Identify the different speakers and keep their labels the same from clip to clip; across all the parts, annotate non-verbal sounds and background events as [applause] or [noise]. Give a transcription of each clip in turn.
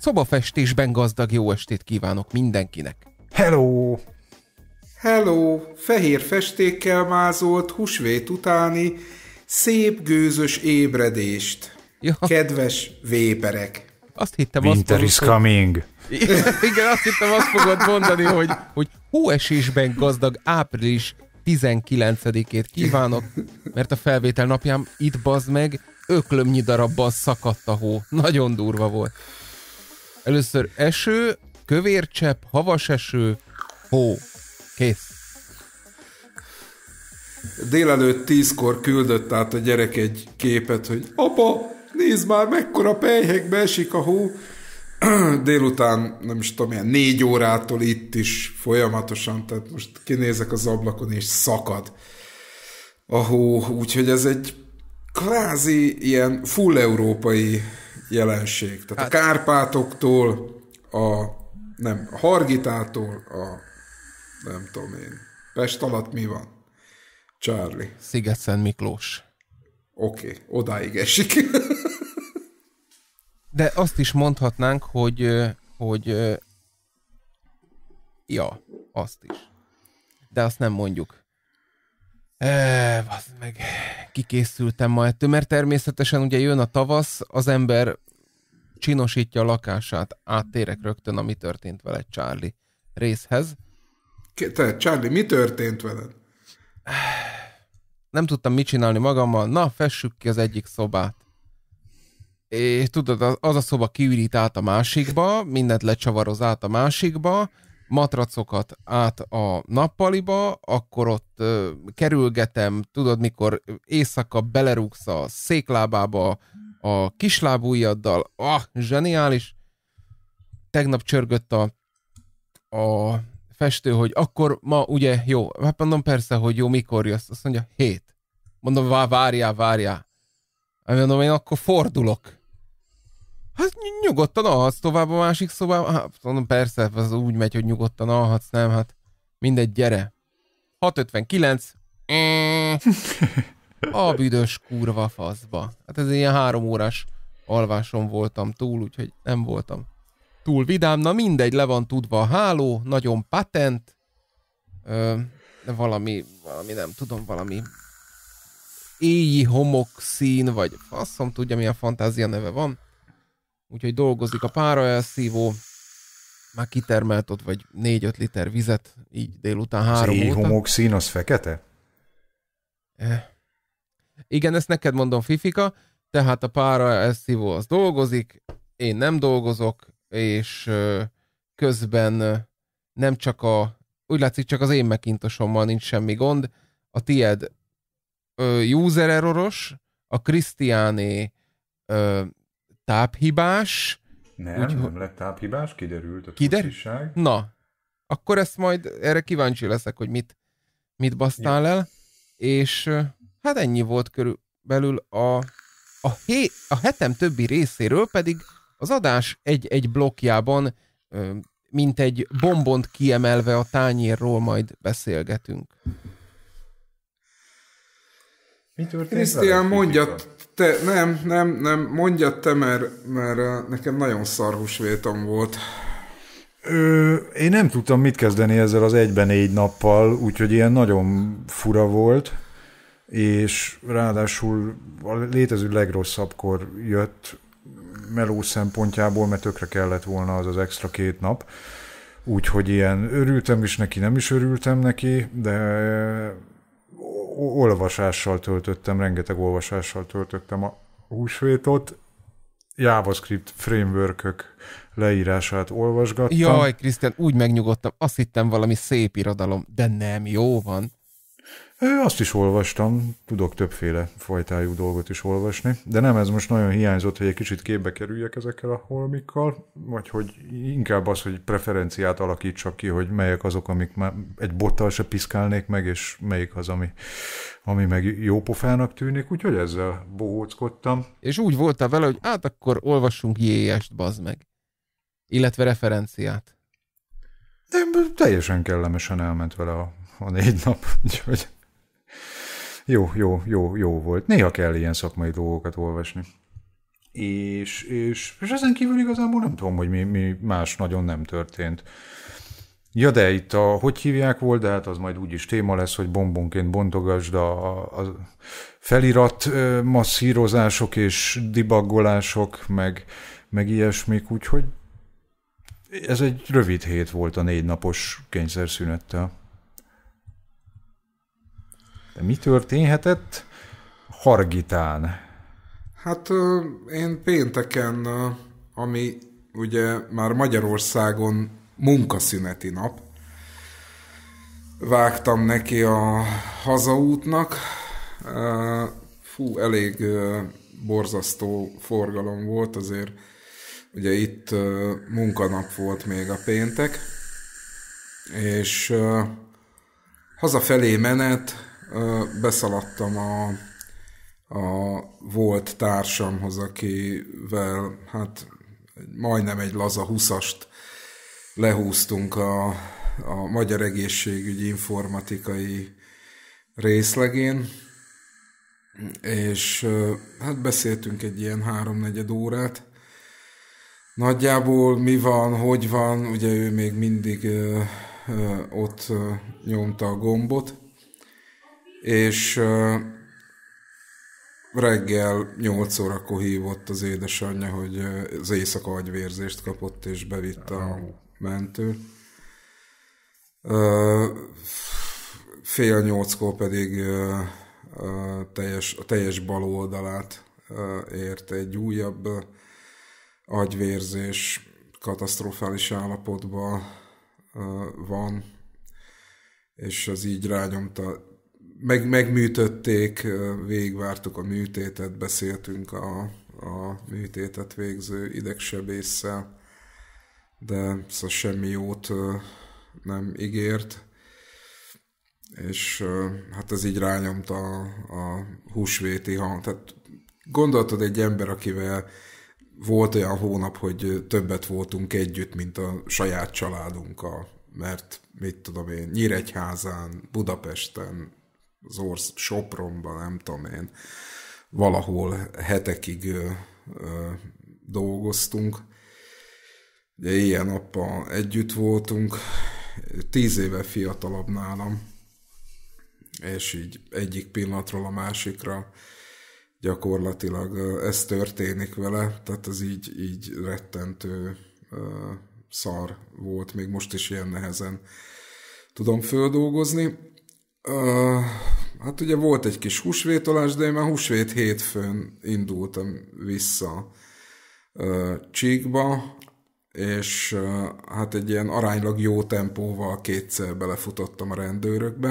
Speaker 1: Szobafestésben gazdag jó estét kívánok mindenkinek! Hello!
Speaker 2: Hello! Fehér festékkel mázolt húsvét utáni szép gőzös ébredést! Ja. Kedves véperek! azt
Speaker 1: hittem... Winter azt is coming. [laughs] Igen, azt hittem azt fogod mondani, hogy, hogy hóesésben gazdag április 19-ét kívánok, mert a felvétel napján itt bazd meg, öklömnyi darabban szakadt a hó. Nagyon durva volt. Először eső, kövércsepp, havas eső, hó. Kész.
Speaker 2: Délelőtt tízkor küldött át a gyerek egy képet, hogy apa, nézd már, mekkora pejhekbe esik a hó. [clears throat] Délután, nem is tudom, ilyen négy órától itt is folyamatosan, tehát most kinézek az ablakon, és szakad a hó, úgyhogy ez egy kvázi ilyen full európai jelenség. Tehát hát. a Kárpátoktól, a nem, a Hargitától, a nem tudom én, Pest alatt mi van? Charlie.
Speaker 1: Sziget Miklós.
Speaker 2: Oké, okay, odáig esik. [laughs]
Speaker 1: de azt is mondhatnánk, hogy, hogy ja, azt is. De azt nem mondjuk. E, az meg kikészültem ma ettől, mert természetesen ugye jön a tavasz, az ember csinosítja a lakását. Áttérek rögtön, ami történt vele Charlie részhez.
Speaker 2: Te, Charlie, mi történt veled?
Speaker 1: Nem tudtam mit csinálni magammal. Na, fessük ki az egyik szobát és tudod, az a szoba kiürít át a másikba, mindent lecsavaroz át a másikba, matracokat át a nappaliba, akkor ott ö, kerülgetem, tudod, mikor éjszaka belerúgsz a széklábába a kislábújjaddal, ah, zseniális. Tegnap csörgött a, a festő, hogy akkor ma ugye jó, hát mondom persze, hogy jó, mikor jössz, azt mondja, hét. Mondom, várjál, várjál. Mondom, én akkor fordulok. Hát nyugodtan alhatsz tovább a másik szobába. Hát mondom, persze, az úgy megy, hogy nyugodtan alhatsz, nem? Hát mindegy, gyere. 659. A büdös kurva faszba. Hát ez ilyen három órás alváson voltam túl, úgyhogy nem voltam túl vidám. Na mindegy, le van tudva a háló, nagyon patent. Ö, valami, valami nem tudom, valami éjji homokszín, vagy faszom tudja milyen fantázia neve van úgyhogy dolgozik a pára elszívó, már kitermelt ott vagy 4-5 liter vizet, így délután három óta. Az homoxin
Speaker 3: az fekete?
Speaker 1: Eh. Igen, ezt neked mondom, Fifika, tehát a pára elszívó az dolgozik, én nem dolgozok, és közben nem csak a, úgy látszik, csak az én mekintosommal nincs semmi gond, a tied user erroros, a Krisztiáné táphibás. Nem, úgy, nem lett táphibás, kiderült a kiderül? Na, akkor ezt majd erre kíváncsi leszek, hogy mit, mit basztál ja. el. És hát ennyi volt körülbelül a, a, hé, a hetem többi részéről, pedig az adás egy-egy blokkjában mint egy bombont kiemelve a tányérról majd beszélgetünk.
Speaker 2: Mi történt? Krisztián, mondja, te, nem, nem, nem, mondja te, mert, mert eh, nekem nagyon szar húsvétom volt.
Speaker 3: Ö, én nem tudtam mit kezdeni ezzel az egyben négy nappal, úgyhogy ilyen nagyon fura volt, és ráadásul a létező legrosszabbkor jött meló szempontjából, mert tökre kellett volna az az extra két nap. Úgyhogy ilyen örültem is neki, nem is örültem neki, de olvasással töltöttem, rengeteg olvasással töltöttem a húsvétot, JavaScript framework leírását olvasgattam. Jaj, Krisztián, úgy megnyugodtam, azt hittem valami szép irodalom, de nem, jó van. Azt is olvastam, tudok többféle fajtájú dolgot is olvasni, de nem ez most nagyon hiányzott, hogy egy kicsit képbe kerüljek ezekkel a holmikkal, vagy hogy inkább az, hogy preferenciát alakítsak ki, hogy melyek azok, amik már egy bottal se piszkálnék meg, és melyik az, ami, ami meg jó pofának tűnik, úgyhogy
Speaker 1: ezzel bohóckodtam. És úgy voltál vele, hogy át akkor olvassunk jéjest, bazd meg. Illetve referenciát.
Speaker 3: De teljesen kellemesen elment vele a, a négy nap, [laughs] úgyhogy jó, jó, jó, jó volt. Néha kell ilyen szakmai dolgokat olvasni. És, és, és ezen kívül igazából nem tudom, hogy mi, mi más nagyon nem történt. Ja, de itt a, hogy hívják volt, de hát az majd úgyis téma lesz, hogy bombonként bontogasd a, a felirat masszírozások és dibaggolások, meg, meg ilyesmik, úgyhogy ez egy rövid hét volt a négy napos kényszerszünettel mi történhetett
Speaker 2: Hargitán? Hát én pénteken, ami ugye már Magyarországon munkaszüneti nap, vágtam neki a hazaútnak. Fú, elég borzasztó forgalom volt, azért ugye itt munkanap volt még a péntek, és hazafelé menet beszaladtam a, a volt társamhoz, akivel hát majdnem egy laza huszast lehúztunk a, a Magyar Egészségügyi Informatikai részlegén, és hát beszéltünk egy ilyen háromnegyed órát. Nagyjából mi van, hogy van, ugye ő még mindig ö, ö, ott ö, nyomta a gombot, és reggel 8 órakor hívott az édesanyja, hogy az éjszaka agyvérzést kapott, és bevitt a mentő. Fél nyolckor pedig a teljes, a teljes bal oldalát ért egy újabb agyvérzés, katasztrofális állapotban van, és az így rányomta meg, megműtötték, végigvártuk a műtétet, beszéltünk a, a műtétet végző idegsebésszel, de szóval semmi jót nem ígért, és hát ez így rányomta a, a húsvéti hang. Tehát gondoltad egy ember, akivel volt olyan hónap, hogy többet voltunk együtt, mint a saját családunkkal, mert mit tudom én, Nyíregyházán, Budapesten, az Orsz Sopronban, nem tudom én, valahol hetekig ö, ö, dolgoztunk. Ugye ilyen nappal együtt voltunk, tíz éve fiatalabb nálam, és így egyik pillanatról a másikra gyakorlatilag ez történik vele, tehát az így, így rettentő szar volt, még most is ilyen nehezen tudom földolgozni. Uh, hát ugye volt egy kis húsvétolás, de én már húsvét hétfőn indultam vissza uh, Csíkba, és uh, hát egy ilyen aránylag jó tempóval kétszer belefutottam a rendőrökbe.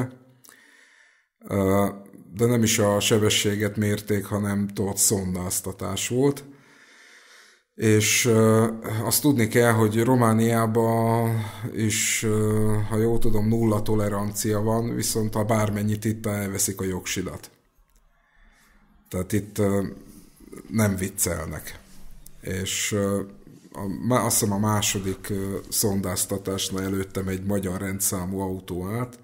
Speaker 2: Uh, de nem is a sebességet mérték, hanem tolt szondáztatás volt. És azt tudni kell, hogy Romániában is, ha jól tudom, nulla tolerancia van, viszont ha bármennyit itt elveszik a jogsidat. Tehát itt nem viccelnek. És azt hiszem a második szondáztatásnál előttem egy magyar rendszámú autó állt,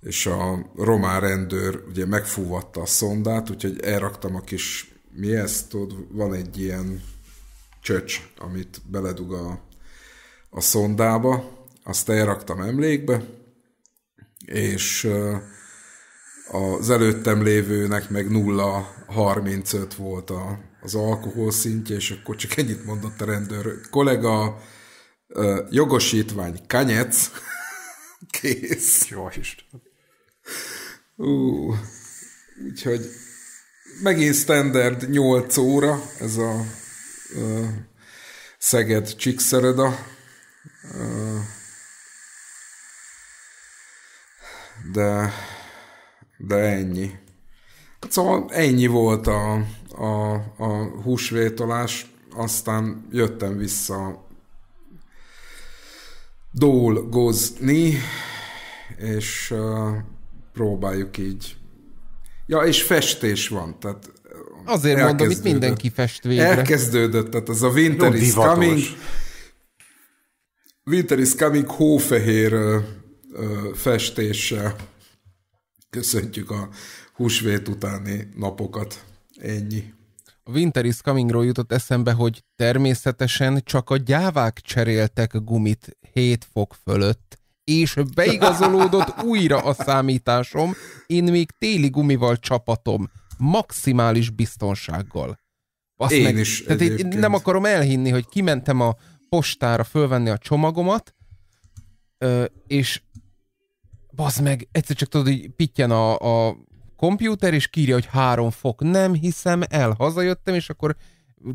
Speaker 2: és a román rendőr ugye megfúvatta a szondát, úgyhogy elraktam a kis, mi ez, tudod, van egy ilyen csöcs, amit beledug a, a szondába, azt elraktam emlékbe, és az előttem lévőnek meg 0,35 volt a, az alkohol szintje, és akkor csak ennyit mondott a rendőr. Kollega, jogosítvány, kanyec, [laughs] kész. Jó Isten. Ú, úgyhogy megint standard 8 óra, ez a Szeged Csíkszereda, de, de ennyi. Szóval ennyi volt a, a, a húsvétolás, aztán jöttem vissza dolgozni, és uh, próbáljuk így. Ja, és festés van, tehát Azért mondom, itt mindenki fest végre. Elkezdődött, tehát az a Winter Jó, is divatos. Coming. Winter is Coming hófehér ö, ö, festéssel. Köszöntjük a húsvét utáni napokat.
Speaker 1: Ennyi. A Winter is Comingról jutott eszembe, hogy természetesen csak a gyávák cseréltek gumit 7 fok fölött, és beigazolódott újra a számításom, én még téli gumival csapatom maximális biztonsággal. Azt Én meg, is. Tehát én nem akarom elhinni, hogy kimentem a postára fölvenni a csomagomat, és bazd meg, egyszer csak tudod, hogy pittyen a, a kompjúter, és kírja, hogy három fok. Nem hiszem el, hazajöttem, és akkor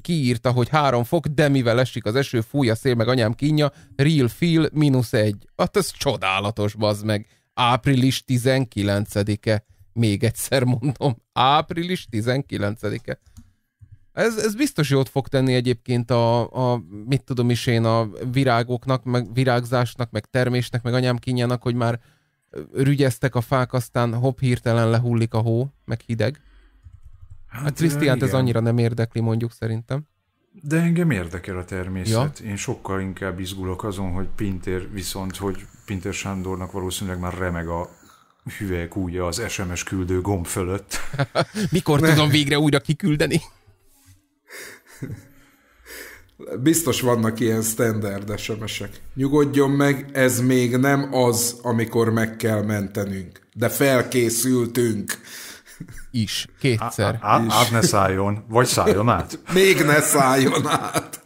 Speaker 1: kiírta, hogy három fok, de mivel esik az eső, fúj a szél, meg anyám kínja, real feel, mínusz egy. Hát ez csodálatos, bazd meg. Április 19-e még egyszer mondom, április 19-e. Ez, ez biztos jót fog tenni egyébként a, a, mit tudom is én, a virágoknak, meg virágzásnak, meg termésnek, meg anyám kinyának, hogy már rügyeztek a fák, aztán hopp hirtelen lehullik a hó, meg hideg. Hát, hát Krisztiánt ez annyira nem érdekli, mondjuk szerintem.
Speaker 3: De engem érdekel a természet. Ja. Én sokkal inkább izgulok azon, hogy Pintér viszont, hogy Pintér Sándornak valószínűleg már remeg a hüvelyk az SMS küldő gomb fölött.
Speaker 1: [laughs] Mikor tudom végre újra kiküldeni? [laughs]
Speaker 2: Biztos vannak ilyen standard SMS-ek. Nyugodjon meg, ez még nem az, amikor meg kell mentenünk. De felkészültünk. [laughs] Is. Kétszer. Á, á, át ne szálljon, vagy szálljon át.
Speaker 1: még ne szálljon át.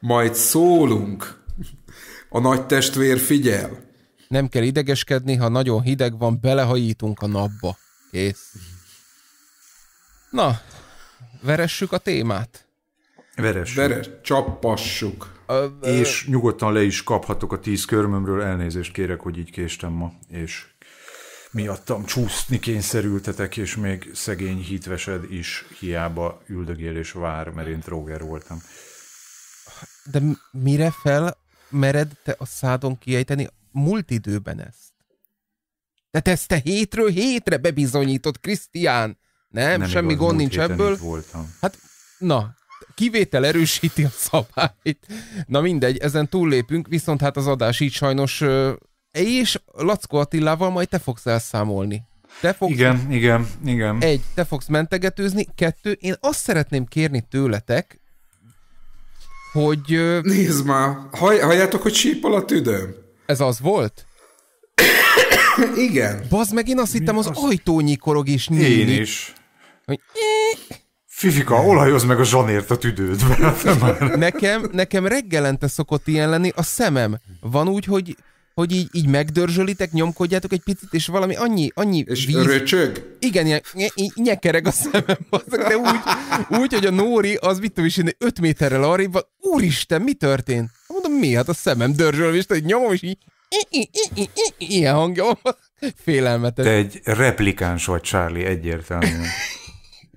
Speaker 2: Majd szólunk. A nagy testvér figyel.
Speaker 1: Nem kell idegeskedni, ha nagyon hideg van, belehajítunk a napba. Kész. Na, veressük a témát. Veressük. Vere, csappassuk.
Speaker 3: Ö, ö, és nyugodtan le is kaphatok a tíz körmömről, elnézést kérek, hogy így késtem ma, és miattam csúszni kényszerültetek, és még szegény hitvesed is hiába üldögél és vár, mert én tróger voltam.
Speaker 1: De mire fel mered te a szádon kiejteni múlt időben ezt. Tehát ezt te hétről hétre bebizonyított, Krisztián. Nem, nem semmi igaz, gond nincs ebből. Voltam. Hát, na, kivétel erősíti a szabályt. Na mindegy, ezen túllépünk, viszont hát az adás így sajnos... És Lackó Attilával majd te fogsz elszámolni. Te fogsz, igen, igen, igen. Egy, te fogsz mentegetőzni, kettő, én azt szeretném kérni tőletek, hogy... Nézd már, halljátok, hogy sípol a tüdőm? Ez az volt? Igen. Bazd meg, én azt hittem, az, az ajtónyi korog is nyílik. Én is. Hogy...
Speaker 3: Fifika, olajoz meg a zsanért a tüdődben. [laughs]
Speaker 1: nekem, nekem reggelente szokott ilyen lenni a szemem. Van úgy, hogy hogy így, így megdörzsölitek, nyomkodjátok egy picit, és valami annyi, annyi és víz... röcsög? Igen, ilyen nyekereg a szemem, Bazdok, de úgy, úgy, hogy a Nóri, az mit tudom is, én, 5 méterrel arrébb van, úristen, mi történt? mi? Hát a szemem dörzsöl, és egy nyomom, és így ilyen hangja van.
Speaker 3: Félelmetes. Te egy replikáns vagy, Charlie, egyértelműen.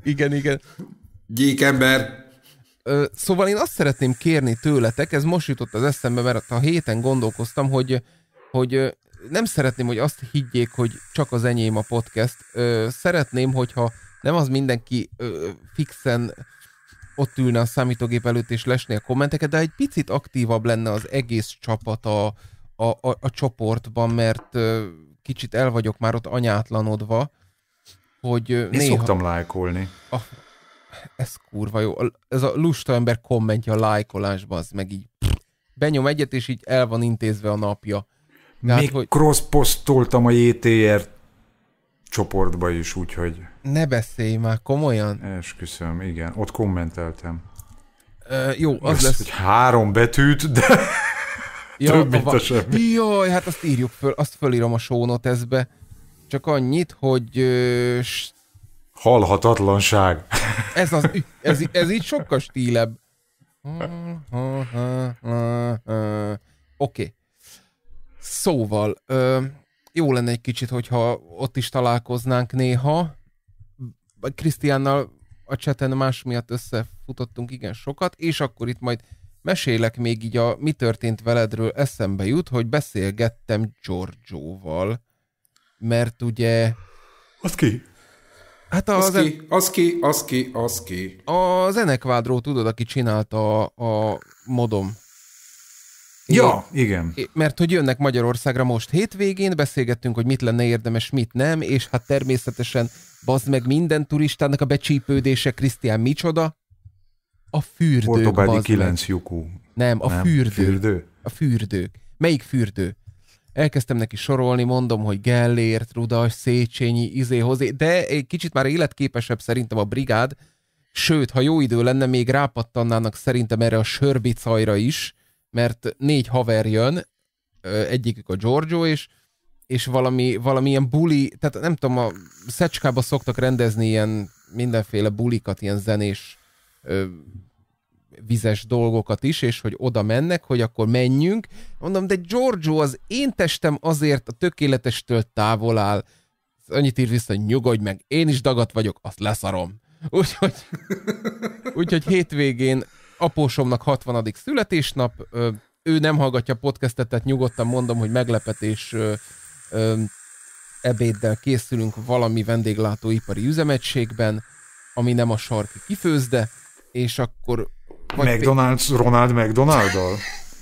Speaker 1: igen, igen. Gyík ember! Szóval én azt szeretném kérni tőletek, ez most jutott az eszembe, mert a héten gondolkoztam, hogy, hogy nem szeretném, hogy azt higgyék, hogy csak az enyém a podcast. Szeretném, hogyha nem az mindenki fixen ott ülne a számítógép előtt és lesné a kommenteket, de egy picit aktívabb lenne az egész csapat a, a, a, a csoportban, mert kicsit el vagyok már ott anyátlanodva, hogy Én néha... szoktam
Speaker 3: lájkolni. A,
Speaker 1: ez kurva jó. Ez a lusta ember kommentje a lájkolásba, az meg így benyom egyet, és így el van intézve a napja. Tehát, Még hogy... cross-posztoltam
Speaker 3: a JTR csoportba is, úgyhogy...
Speaker 1: Ne beszélj már komolyan.
Speaker 3: Esküszöm, igen. Ott kommenteltem.
Speaker 1: Ö, jó, az Ezt, lesz. Hogy három betűt, de ja, több, mint a, semmi. Jaj, hát azt írjuk föl, azt fölírom a sónot ezbe. Csak annyit, hogy... Ö,
Speaker 3: Halhatatlanság.
Speaker 1: Ez, az, [laughs] ez, ez így sokkal stílebb. [laughs] Oké. Okay. Szóval, ö, jó lenne egy kicsit, hogyha ott is találkoznánk néha. Krisztiánnal a cseten más miatt összefutottunk igen sokat, és akkor itt majd mesélek még így a mi történt veledről eszembe jut, hogy beszélgettem Giorgioval, mert ugye... Az ki? Hát az, az, ki,
Speaker 2: az ki, az ki, az ki.
Speaker 1: A Zenekvádró, tudod, aki csinálta a, a modom. Ja, é, igen. mert hogy jönnek Magyarországra most hétvégén, beszélgettünk, hogy mit lenne érdemes, mit nem, és hát természetesen Bazd meg minden turistának a becsípődése, Krisztián, micsoda? A fürdők, Portobádi 9 lyukú. Nem, a Nem? Fürdők. Fürdő? A fürdők. Melyik fürdő? Elkezdtem neki sorolni, mondom, hogy Gellért, Rudas, Széchenyi, Izéhozé, de egy kicsit már életképesebb szerintem a brigád, sőt, ha jó idő lenne, még rápattannának szerintem erre a sörbicajra is, mert négy haver jön, egyikük a Giorgio, és és valami, valami ilyen buli, tehát nem tudom, a Szecskába szoktak rendezni ilyen mindenféle bulikat, ilyen zenés ö, vizes dolgokat is, és hogy oda mennek, hogy akkor menjünk. Mondom, de Giorgio, az én testem azért a tökéletestől távol áll. Annyit ír vissza, hogy nyugodj meg, én is dagat vagyok, azt leszarom. Úgyhogy, úgyhogy hétvégén apósomnak 60. születésnap, ő nem hallgatja podcastet, tehát nyugodtan mondom, hogy meglepetés ebéddel készülünk valami vendéglátóipari üzemegységben, ami nem a sarki kifőzde, és akkor... Vagy McDonald's, pé... Ronald mcdonald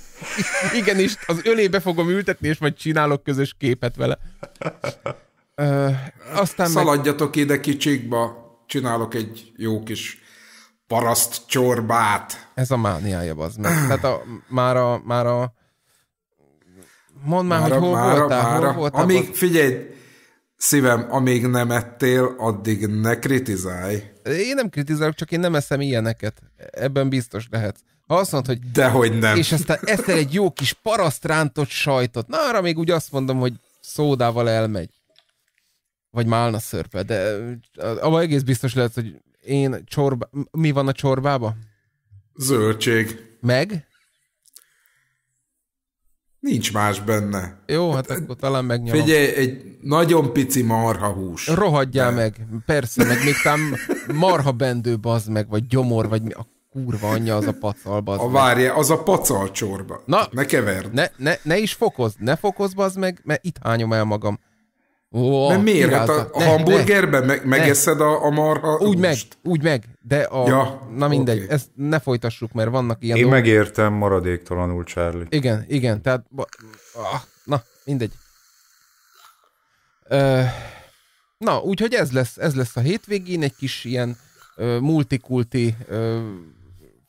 Speaker 1: [laughs] Igen, és az ölébe fogom ültetni, és majd csinálok közös képet vele. Ö, aztán Szaladjatok meg... ide kicsikba, csinálok egy jó kis paraszt csorbát. Ez a mániája, az meg. Tehát a, már, a, már a Mondd már, mára, hogy hol mára, voltál, mára. Hol voltál amíg, az... Figyelj,
Speaker 2: szívem, amíg nem ettél, addig ne kritizálj.
Speaker 1: Én nem kritizálok, csak én nem eszem ilyeneket. Ebben biztos lehet. Ha azt mondod, hogy... Dehogy nem. És aztán eszel egy jó kis parasztrántott sajtot. Na, arra még úgy azt mondom, hogy szódával elmegy. Vagy málna szörpe, de abban egész biztos lehet, hogy én csorba... Mi van a csorbába?
Speaker 2: Zöldség. Meg? Nincs más benne.
Speaker 1: Jó, hát, hát akkor talán megnyomom. Figyelj, egy nagyon pici hús. Rohadjál De. meg, persze, meg még tám marha bendő bazd meg, vagy gyomor, vagy mi a kurva anyja az a pacal bazd a, Várja, az a pacal csorba. Na, ne keverd. Ne, ne, ne is fokozd, ne fokozd bazd meg, mert itt hányom el magam. Ó, de ah, miért? Hát a, ne, hamburgerben ne, megeszed ne. a, a marha Úgy meg, úgy meg, de a... Ja, na mindegy, okay. ezt ne folytassuk, mert vannak ilyen Én dolgok.
Speaker 3: megértem maradéktalanul, Charlie. Igen, igen,
Speaker 1: tehát... Ah, na, mindegy. na, úgyhogy ez lesz, ez lesz a hétvégén, egy kis ilyen multikulti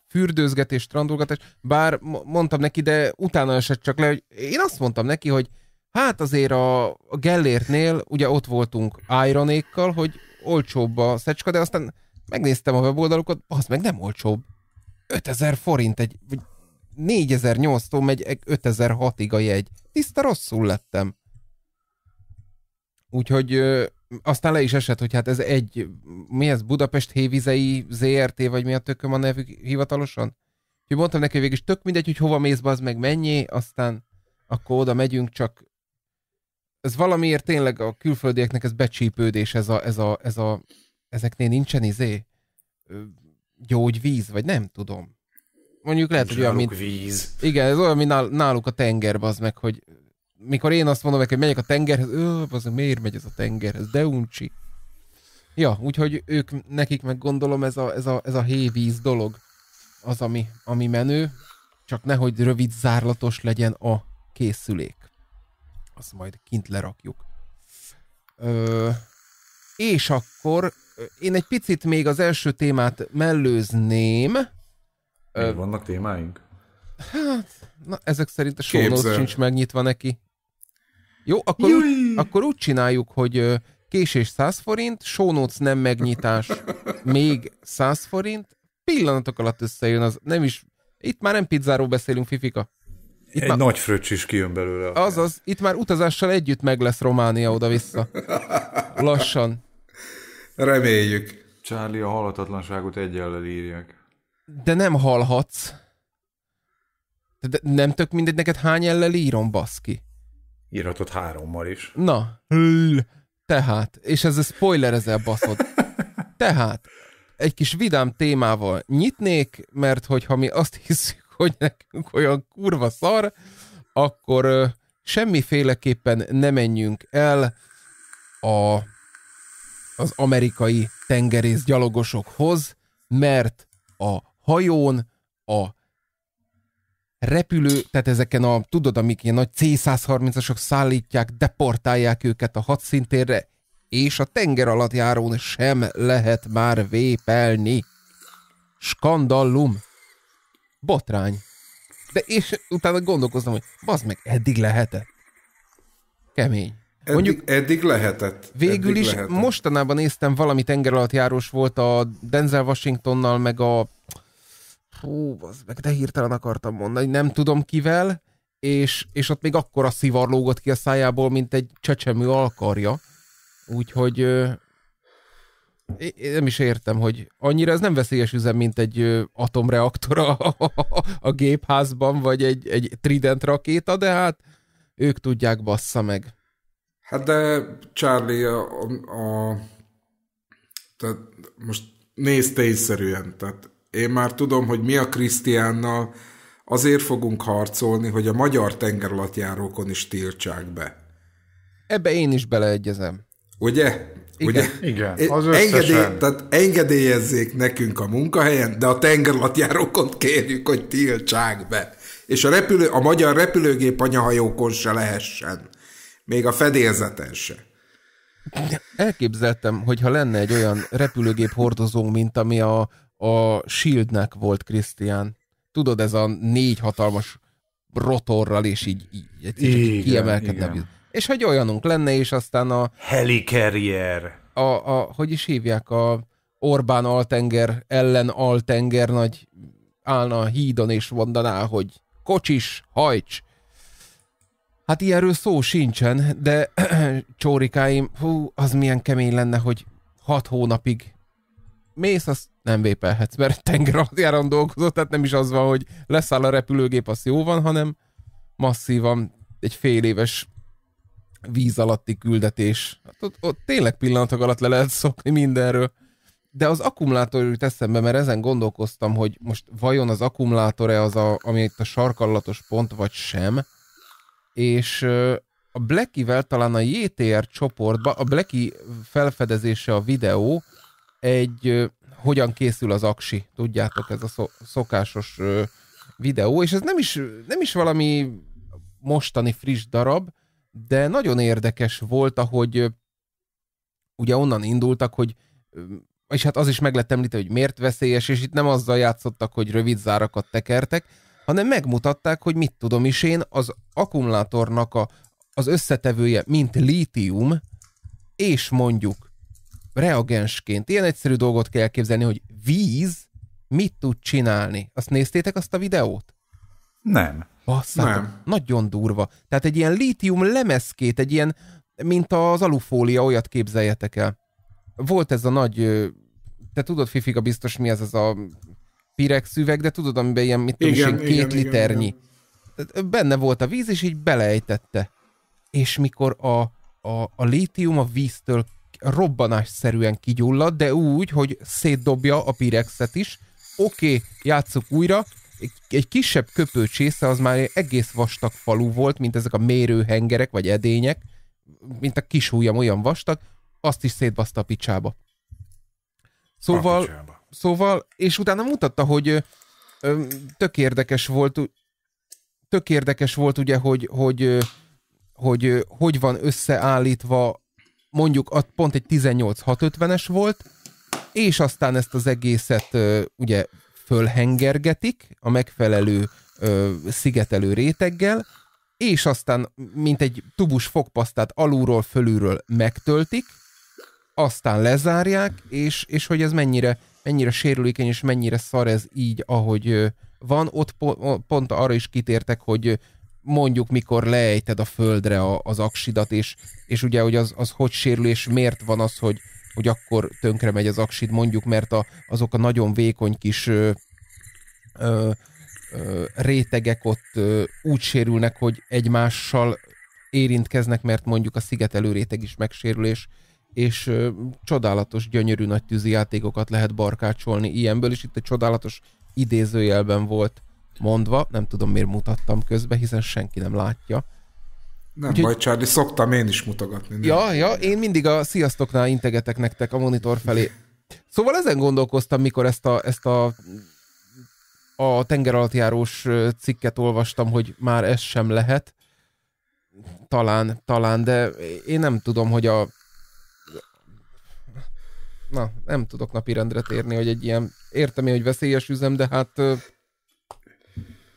Speaker 1: fürdőzgetés, strandolgatás, bár mondtam neki, de utána esett csak le, hogy én azt mondtam neki, hogy Hát azért a, a Gellértnél ugye ott voltunk Ironékkal, hogy olcsóbb a szecska, de aztán megnéztem a weboldalukat, az meg nem olcsóbb. 5000 forint egy, vagy 4800-tól megy 5006-ig a jegy. Tiszta rosszul lettem. Úgyhogy ö, aztán le is esett, hogy hát ez egy, mi ez, Budapest Hévizei ZRT, vagy mi a tököm a nevük hivatalosan? Úgyhogy mondtam neki, hogy végig is tök mindegy, hogy hova mész be, az meg mennyi, aztán akkor oda megyünk, csak ez valamiért tényleg a külföldieknek ez becsípődés, ez a, ez a, ez a ezeknél nincsen izé gyógyvíz, vagy nem tudom. Mondjuk lehet, hogy olyan, mint... Víz. Igen, ez olyan, mint náluk a tenger, az meg, hogy mikor én azt mondom hogy megyek a tengerhez, ő, az miért megy ez a tengerhez, de uncsi. Ja, úgyhogy ők, nekik meg gondolom ez a, ez a, ez a hévíz dolog az, ami, ami menő, csak nehogy rövid zárlatos legyen a készülék azt majd kint lerakjuk. Ö, és akkor én egy picit még az első témát mellőzném. Ö, vannak témáink? Hát, na, ezek szerint a show sincs megnyitva neki. Jó, akkor, úgy, akkor úgy csináljuk, hogy késés 100 forint, show nem megnyitás [laughs] még 100 forint, pillanatok alatt összejön az, nem is, itt már nem pizzáról beszélünk, Fifika itt egy már... nagy fröccs is kijön belőle. Azaz, itt már utazással együtt meg lesz Románia oda-vissza. Lassan.
Speaker 3: Reméljük. Charlie a halhatatlanságot egyenlel írják.
Speaker 1: De nem halhatsz. De nem tök mindegy, neked hány ellen írom, baszki?
Speaker 3: Írhatod hárommal is.
Speaker 1: Na, tehát, és ez a spoiler ezzel baszod. Tehát, egy kis vidám témával nyitnék, mert hogyha mi azt hiszük, hogy nekünk olyan kurva szar, akkor semmiféleképpen ne menjünk el a, az amerikai tengerész gyalogosokhoz, mert a hajón a repülő, tehát ezeken a, tudod, amik ilyen nagy C-130-asok szállítják, deportálják őket a hadszintérre, és a tenger alatt járón sem lehet már vépelni. Skandallum! botrány. De és utána gondolkoztam, hogy bazd meg, eddig lehetett. Kemény. Eddig, Mondjuk, eddig lehetett. Végül eddig is lehetett. mostanában néztem valami tengeralattjárós volt a Denzel Washingtonnal, meg a... Hú, bazd meg, de hirtelen akartam mondani, nem tudom kivel, és, és ott még akkor a szivar lógott ki a szájából, mint egy csecsemő alkarja. Úgyhogy én nem is értem, hogy annyira ez nem veszélyes üzem, mint egy atomreaktor a, a, a gépházban, vagy egy, egy Trident rakéta, de hát ők tudják bassza meg. Hát de
Speaker 2: Charlie, a, a, tehát most nézd tényszerűen, tehát én már tudom, hogy mi a Krisztiánnal azért fogunk harcolni, hogy a magyar tengeralattjárókon is tiltsák be. Ebbe én is beleegyezem. Ugye? Igen, ugye? Igen az összesen. Engedély, tehát engedélyezzék nekünk a munkahelyen, de a tengerlatjárókon kérjük, hogy tiltsák be. És a, repülő, a magyar repülőgép anyahajókon se lehessen. Még a fedélzeten se.
Speaker 1: Elképzeltem, hogyha lenne egy olyan repülőgép hordozó, mint ami a, a Shieldnek volt, Krisztián. Tudod, ez a négy hatalmas rotorral, és így, így, így, így kiemelkedne. Igen. És hogy olyanunk lenne, és aztán a... Helikerrier. A, a, hogy is hívják, a Orbán Altenger ellen Altenger nagy állna a hídon, és mondaná, hogy kocsis, hajts! Hát ilyenről szó sincsen, de [clears throat] csórikáim, hú, az milyen kemény lenne, hogy hat hónapig mész, azt nem vépelhetsz, mert tengeralattjáron dolgozott, tehát nem is az van, hogy leszáll a repülőgép, az jó van, hanem masszívan egy fél éves víz alatti küldetés. Hát ott, ott tényleg pillanatok alatt le lehet szokni mindenről. De az akkumulátor jut eszembe, mert ezen gondolkoztam, hogy most vajon az akkumulátor-e az, a, ami itt a sarkallatos pont, vagy sem. És a Blackivel talán a JTR csoportban, a Blacky felfedezése a videó, egy hogyan készül az aksi, tudjátok, ez a szokásos videó, és ez nem is, nem is valami mostani friss darab, de nagyon érdekes volt, ahogy ugye onnan indultak, hogy és hát az is meg lett említve, hogy miért veszélyes, és itt nem azzal játszottak, hogy rövid zárakat tekertek, hanem megmutatták, hogy mit tudom is én, az akkumulátornak a, az összetevője, mint lítium, és mondjuk reagensként, ilyen egyszerű dolgot kell elképzelni, hogy víz mit tud csinálni. Azt néztétek azt a videót? Nem. Basszát, nem. nagyon durva. Tehát egy ilyen lítium lemezkét, egy ilyen, mint az alufólia, olyat képzeljetek el. Volt ez a nagy, te tudod, Fifiga, biztos mi ez, az a pirex üveg, de tudod, amiben ilyen, mit tudom, igen, is, két igen, liternyi. Igen, igen. Benne volt a víz, és így beleejtette. És mikor a, a, a lítium a víztől robbanásszerűen kigyullad, de úgy, hogy szétdobja a pirexet is. Oké, okay, játsszuk újra, egy, egy kisebb köpőcsésze az már egész vastag falu volt, mint ezek a mérőhengerek vagy edények, mint a kis ujjam olyan vastag, azt is szétbaszta a picsába. Szóval, a picsába. szóval és utána mutatta, hogy ö, tök érdekes volt, tök érdekes volt ugye, hogy, hogy, hogy, hogy, hogy van összeállítva, mondjuk a, pont egy 18 es volt, és aztán ezt az egészet ö, ugye fölhengergetik a megfelelő ö, szigetelő réteggel, és aztán, mint egy tubus fogpasztát alulról, fölülről megtöltik, aztán lezárják, és, és hogy ez mennyire, mennyire sérülékeny, és mennyire szar ez így, ahogy van. Ott pont arra is kitértek, hogy mondjuk mikor leejted a földre a, az aksidat, és, és ugye, hogy az, az hogy sérül, és miért van az, hogy, hogy akkor tönkre megy az aksid, mondjuk, mert a, azok a nagyon vékony kis ö, ö, ö, rétegek ott ö, úgy sérülnek, hogy egymással érintkeznek, mert mondjuk a szigetelő réteg is megsérül, és, és ö, csodálatos, gyönyörű nagy játékokat lehet barkácsolni ilyenből, és itt egy csodálatos idézőjelben volt mondva, nem tudom miért mutattam közbe, hiszen senki nem látja nem Úgyhogy... baj,
Speaker 2: Charlie, szoktam én is mutogatni. Nem? Ja,
Speaker 1: ja, én mindig a sziasztoknál integetek nektek a monitor felé. Szóval ezen gondolkoztam, mikor ezt a, ezt a, a tengeralattjárós cikket olvastam, hogy már ez sem lehet. Talán, talán, de én nem tudom, hogy a... Na, nem tudok napirendre térni, hogy egy ilyen... Értem én, hogy veszélyes üzem, de hát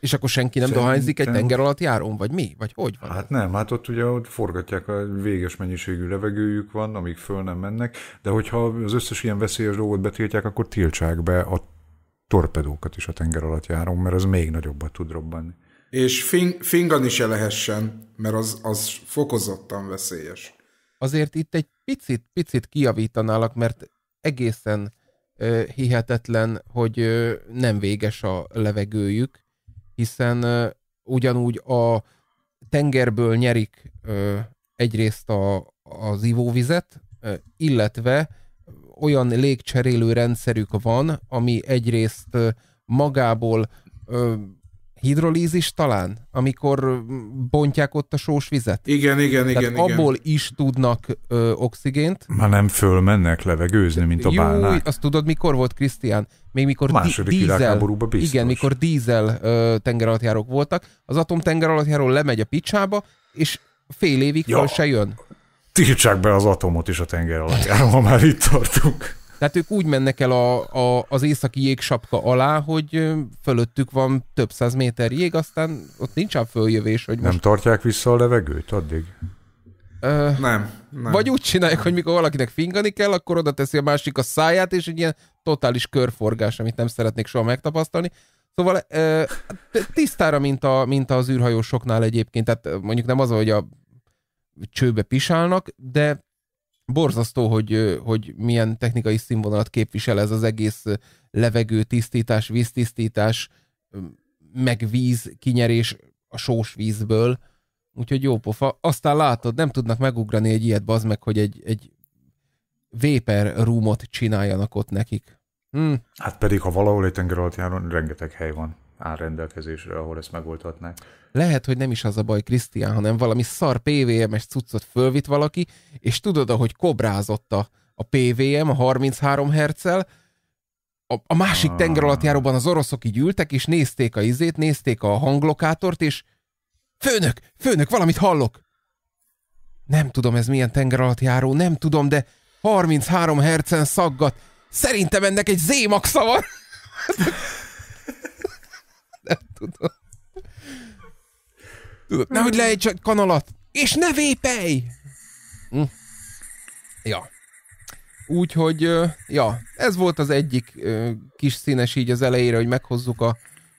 Speaker 1: és akkor senki nem Szerintem... dohányzik egy tenger alatt járón,
Speaker 3: vagy mi? Vagy hogy van? Hát nem, hát ott ugye ott forgatják, a véges mennyiségű levegőjük van, amíg föl nem mennek, de hogyha az összes ilyen veszélyes dolgot betiltják, akkor tiltsák be a torpedókat is a tenger alatt járón, mert az még nagyobbat tud robbanni.
Speaker 2: És fing, is se lehessen, mert az, az fokozottan veszélyes.
Speaker 1: Azért itt egy picit, picit kijavítanálak, mert egészen ö, hihetetlen, hogy ö, nem véges a levegőjük, hiszen ugyanúgy a tengerből nyerik egyrészt a, az ivóvizet, illetve olyan légcserélő rendszerük van, ami egyrészt magából hidrolízis talán, amikor bontják ott a sós vizet. Igen, igen, Tehát igen. abból igen. is tudnak ö, oxigént.
Speaker 3: Már nem fölmennek levegőzni, mint a Jú, bálnák.
Speaker 1: azt tudod, mikor volt, Krisztián? Még mikor Második dízel, biztos. Igen, mikor dízel tengeralattjárók voltak, az atom tengeralattjáról lemegy a picsába, és fél évig ja, se jön. Tiltsák be az atomot is a tenger alatt, ha már itt tartunk. Tehát ők úgy mennek el a, a, az északi jégsapka alá, hogy fölöttük van több száz méter jég, aztán ott nincs a följövés. Hogy most... Nem tartják vissza a
Speaker 2: levegőt addig?
Speaker 1: Ö, nem, nem. Vagy úgy csinálják, hogy mikor valakinek fingani kell, akkor oda teszi a másik a száját, és egy ilyen totális körforgás, amit nem szeretnék soha megtapasztalni. Szóval ö, tisztára, mint, a, mint az űrhajósoknál egyébként. Tehát mondjuk nem az, hogy a csőbe pisálnak, de borzasztó, hogy, hogy milyen technikai színvonalat képvisel ez az egész levegő tisztítás, víztisztítás, meg víz kinyerés a sós vízből. Úgyhogy jó pofa. Aztán látod, nem tudnak megugrani egy ilyet, bazd meg, hogy egy, egy véper roomot csináljanak ott nekik. Hm.
Speaker 3: Hát pedig, ha valahol egy tenger alatt járon, rengeteg hely van áll rendelkezésre, ahol ezt megoldhatnák
Speaker 1: lehet, hogy nem is az a baj Krisztián, hanem valami szar PVM-es cuccot fölvitt valaki, és tudod, ahogy kobrázott a, a PVM a 33 herccel, a, a másik ah. tengeralattjáróban az oroszok így ültek, és nézték a izét, nézték a hanglokátort, és főnök, főnök, valamit hallok! Nem tudom, ez milyen járó, nem tudom, de 33 hercen szaggat. Szerintem ennek egy z van. [laughs] nem tudom nehogy mm. lejj egy kanalat, és ne vépelj! Hm? Ja. Úgyhogy, ja, ez volt az egyik kis színes így az elejére, hogy meghozzuk a,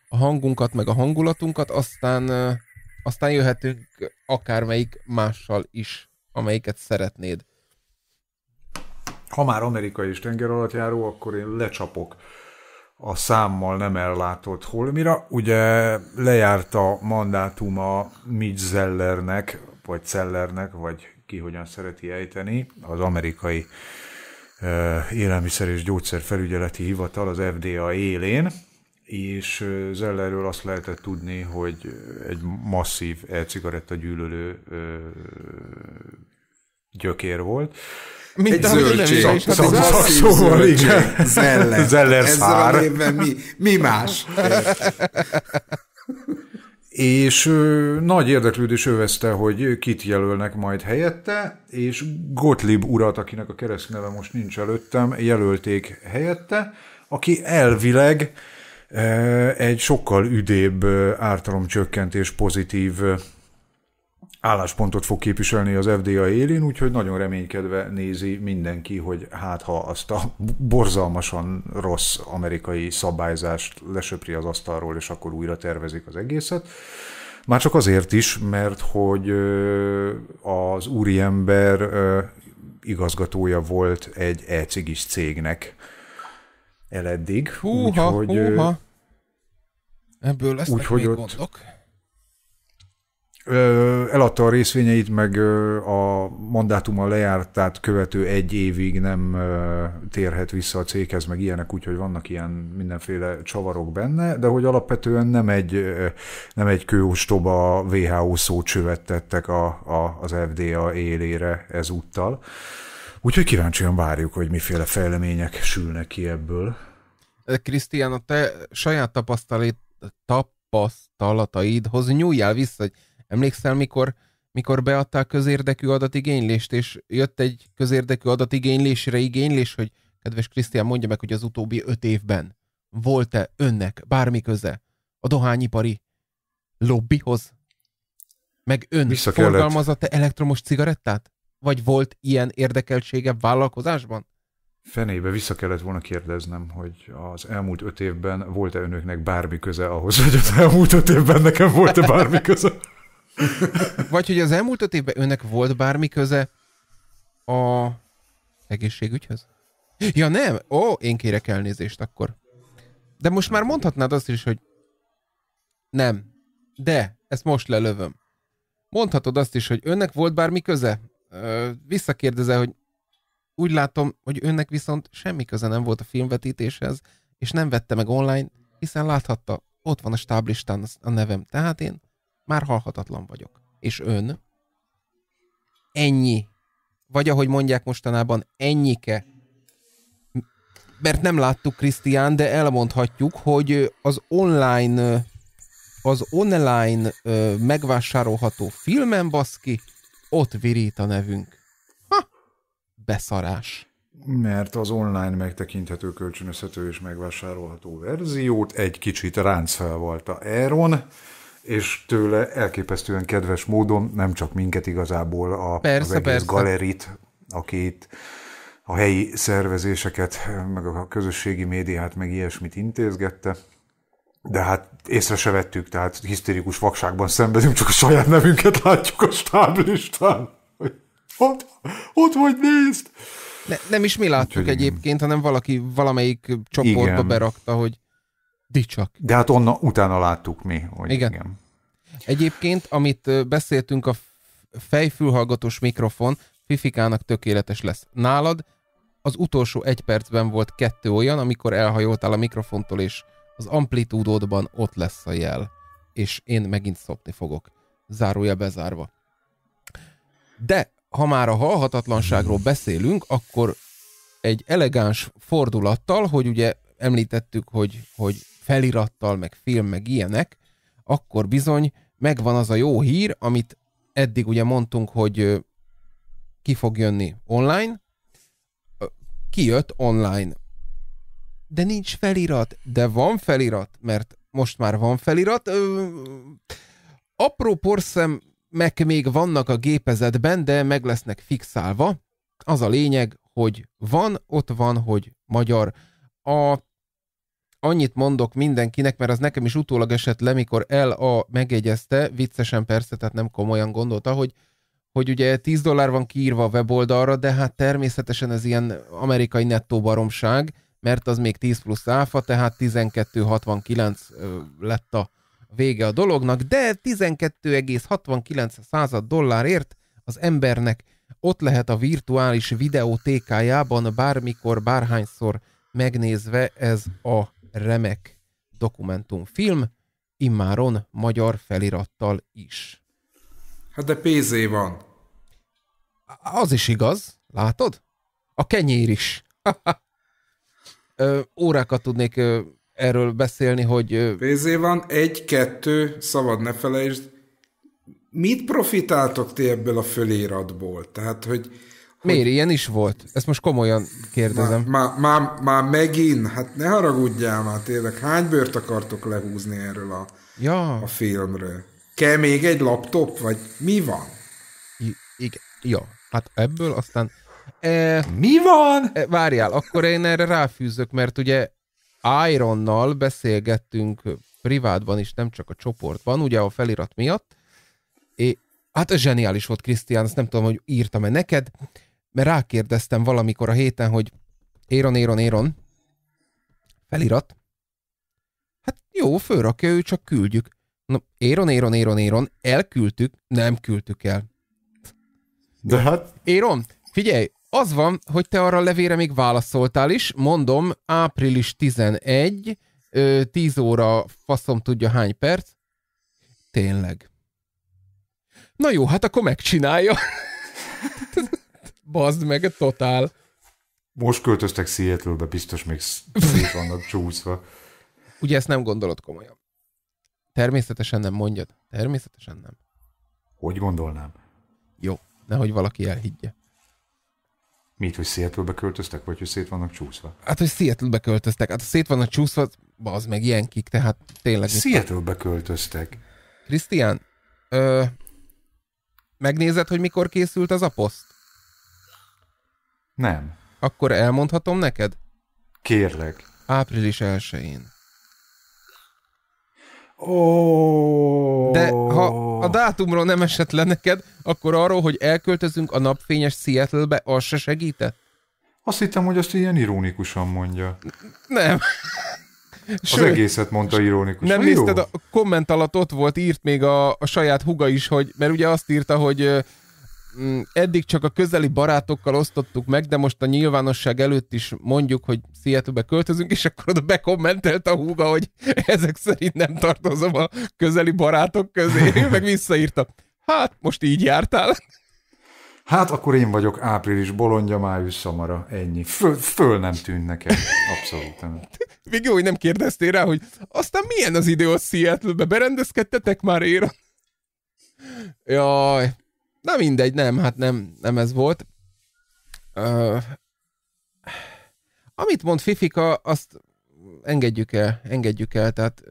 Speaker 1: a hangunkat, meg a hangulatunkat, aztán, aztán jöhetünk akármelyik mással is, amelyiket szeretnéd.
Speaker 3: Ha már amerikai és tenger alatt járó, akkor én lecsapok a számmal nem ellátott holmira. Ugye lejárt a mandátuma Mitch Zellernek, vagy Zellernek, vagy ki hogyan szereti ejteni, az amerikai élelmiszer és gyógyszerfelügyeleti hivatal az FDA élén, és Zellerről azt lehetett tudni, hogy egy masszív e-cigaretta gyűlölő gyökér volt, mint egy hát szóval zöldség. Szóval igen. Zeller. Zeller szár. mi, mi más? és ö, nagy érdeklődés övezte, hogy kit jelölnek majd helyette, és Gottlieb urat, akinek a keresztneve most nincs előttem, jelölték helyette, aki elvileg ö, egy sokkal üdébb ártalomcsökkentés pozitív álláspontot fog képviselni az FDA élén, úgyhogy nagyon reménykedve nézi mindenki, hogy hát ha azt a borzalmasan rossz amerikai szabályzást lesöpri az asztalról, és akkor újra tervezik az egészet. Már csak azért is, mert hogy az úriember igazgatója volt egy elcigis cégnek eleddig. Húha, úgyhogy, húha.
Speaker 1: Ebből lesznek úgyhogy még ott, gondok
Speaker 3: eladta a részvényeit, meg a mandátuma lejártát követő egy évig nem térhet vissza a céghez, meg ilyenek, úgyhogy vannak ilyen mindenféle csavarok benne, de hogy alapvetően nem egy, nem egy kőostoba WHO szócsövet tettek a, a, az FDA élére ezúttal.
Speaker 1: Úgyhogy kíváncsian várjuk, hogy miféle fejlemények sülnek ki ebből. Krisztián, a te saját tapasztalataidhoz nyúljál vissza, hogy Emlékszel, mikor, mikor beadtál közérdekű adatigénylést, és jött egy közérdekű adatigénylésre igénylés, hogy kedves Krisztián, mondja meg, hogy az utóbbi öt évben volt-e önnek bármi köze a dohányipari lobbyhoz, Meg ön forgalmazott-e elektromos cigarettát? Vagy volt ilyen érdekeltsége vállalkozásban?
Speaker 3: Fenébe vissza kellett volna kérdeznem, hogy az elmúlt öt évben volt-e önöknek bármi köze ahhoz, hogy az elmúlt öt évben nekem volt-e bármi
Speaker 1: köze? [laughs] Vagy hogy az elmúlt öt évben önnek volt bármi köze a egészségügyhöz? Ja nem? Ó, én kérek elnézést akkor. De most már mondhatnád azt is, hogy nem. De, ezt most lelövöm. Mondhatod azt is, hogy önnek volt bármi köze? Visszakérdeze, hogy úgy látom, hogy önnek viszont semmi köze nem volt a filmvetítéshez, és nem vette meg online, hiszen láthatta, ott van a stáblistán a nevem. Tehát én már halhatatlan vagyok. És ön? Ennyi. Vagy ahogy mondják mostanában, ennyike. Mert nem láttuk Krisztián, de elmondhatjuk, hogy az online az online megvásárolható filmen baszki, ott virít a nevünk. Ha! Beszarás.
Speaker 3: Mert az online megtekinthető, kölcsönözhető és megvásárolható verziót egy kicsit ráncfelvalta Aaron, és tőle elképesztően kedves módon, nem csak minket igazából, a, persze, az egész persze. galerit, itt a helyi szervezéseket, meg a közösségi médiát, meg ilyesmit intézgette. De hát észre se vettük, tehát hisztérikus vakságban szenvedünk, csak a saját nevünket látjuk a stáblistán. Ott,
Speaker 1: ott vagy nézd! Ne, nem is mi láttuk Úgyhogy... egyébként, hanem valaki valamelyik csoportba Igen. berakta,
Speaker 3: hogy Dicsak. De hát onnan utána láttuk mi, hogy igen. igen.
Speaker 1: Egyébként, amit beszéltünk, a fejfülhallgatós mikrofon Fifikának tökéletes lesz. Nálad az utolsó egy percben volt kettő olyan, amikor elhajoltál a mikrofontól, és az amplitúdódban ott lesz a jel. És én megint szopni fogok. Zárója bezárva. De, ha már a halhatatlanságról beszélünk, akkor egy elegáns fordulattal, hogy ugye említettük, hogy, hogy felirattal, meg film, meg ilyenek, akkor bizony megvan az a jó hír, amit eddig ugye mondtunk, hogy ki fog jönni online, kijött online. De nincs felirat, de van felirat, mert most már van felirat. Ö, apró meg még vannak a gépezetben, de meg lesznek fixálva. Az a lényeg, hogy van, ott van, hogy magyar. A annyit mondok mindenkinek, mert az nekem is utólag esett le, mikor LA megjegyezte, viccesen persze, tehát nem komolyan gondolta, hogy hogy ugye 10 dollár van kiírva a weboldalra, de hát természetesen ez ilyen amerikai nettó baromság, mert az még 10 plusz áfa, tehát 12,69 lett a vége a dolognak, de 12,69 század dollárért az embernek ott lehet a virtuális videótékájában bármikor, bárhányszor megnézve ez a remek dokumentumfilm, immáron magyar felirattal is. Hát
Speaker 2: de pénzé van.
Speaker 1: Az is igaz, látod? A kenyér is. [laughs] órákat tudnék erről beszélni, hogy...
Speaker 2: Ö... van, egy, kettő, szabad ne felejtsd. Mit profitáltok ti ebből a föléradból? Tehát, hogy Miért
Speaker 1: ilyen is volt? Ezt most komolyan kérdezem. Már
Speaker 2: má, má, má megint, hát ne haragudjál már tényleg, hány bőrt akartok lehúzni erről a, ja. a filmről? Kell
Speaker 1: még egy laptop, vagy mi van? I- igen, ja, hát ebből aztán... E, mi van? E, várjál, akkor én erre ráfűzök, mert ugye Ironnal beszélgettünk privátban is, nem csak a csoportban, ugye a felirat miatt, és hát zseniális volt, Krisztián, azt nem tudom, hogy írtam-e neked mert rákérdeztem valamikor a héten, hogy Éron, Éron, Éron, felirat. Hát jó, fölrakja ő, csak küldjük. Na, Éron, Éron, Éron, Éron, elküldtük, nem küldtük el. De hát... Éron, figyelj, az van, hogy te arra a levére még válaszoltál is, mondom, április 11, 10 óra, faszom tudja hány perc. Tényleg. Na jó, hát akkor megcsinálja. [laughs] Bazd meg, totál.
Speaker 3: Most költöztek Seattle-be, biztos még szét vannak csúszva.
Speaker 1: Ugye ezt nem gondolod komolyan. Természetesen nem mondjad. Természetesen nem. Hogy gondolnám? Jó, nehogy valaki elhiggye.
Speaker 3: Mit, hogy Seattle-be költöztek, vagy hogy szét vannak csúszva?
Speaker 1: Hát, hogy Seattle-be költöztek. Hát, ha szét vannak csúszva, az meg ilyen kik, tehát tényleg... Seattle-be
Speaker 3: költöztek.
Speaker 1: Krisztián, megnézed, hogy mikor készült az a poszt? Nem. Akkor elmondhatom neked? Kérlek. Április 1-én. Oh. De ha a dátumról nem esett le neked, akkor arról, hogy elköltözünk a napfényes Seattle-be, az se segített? Azt hittem, hogy azt ilyen ironikusan mondja. Nem. Sőt, az egészet mondta ironikusan. Nem nézted, a komment alatt ott volt, írt még a, a saját huga is, hogy, mert ugye azt írta, hogy Mm, eddig csak a közeli barátokkal osztottuk meg, de most a nyilvánosság előtt is mondjuk, hogy Seattle-be költözünk, és akkor oda bekommentelt a húga, hogy [laughs] ezek szerint nem tartozom a közeli barátok közé, [laughs] meg visszaírta. Hát, most így jártál.
Speaker 3: Hát akkor én vagyok április bolondja, május szamara, ennyi. Föl, föl nem tűn nekem, abszolút nem.
Speaker 1: [laughs] Még jó, hogy nem kérdeztél rá, hogy aztán milyen az idő a Seattle-be, berendezkedtetek már éra? Jaj, Na mindegy, nem, hát nem, nem ez volt. Uh, amit mond Fifika, azt engedjük el, engedjük el, tehát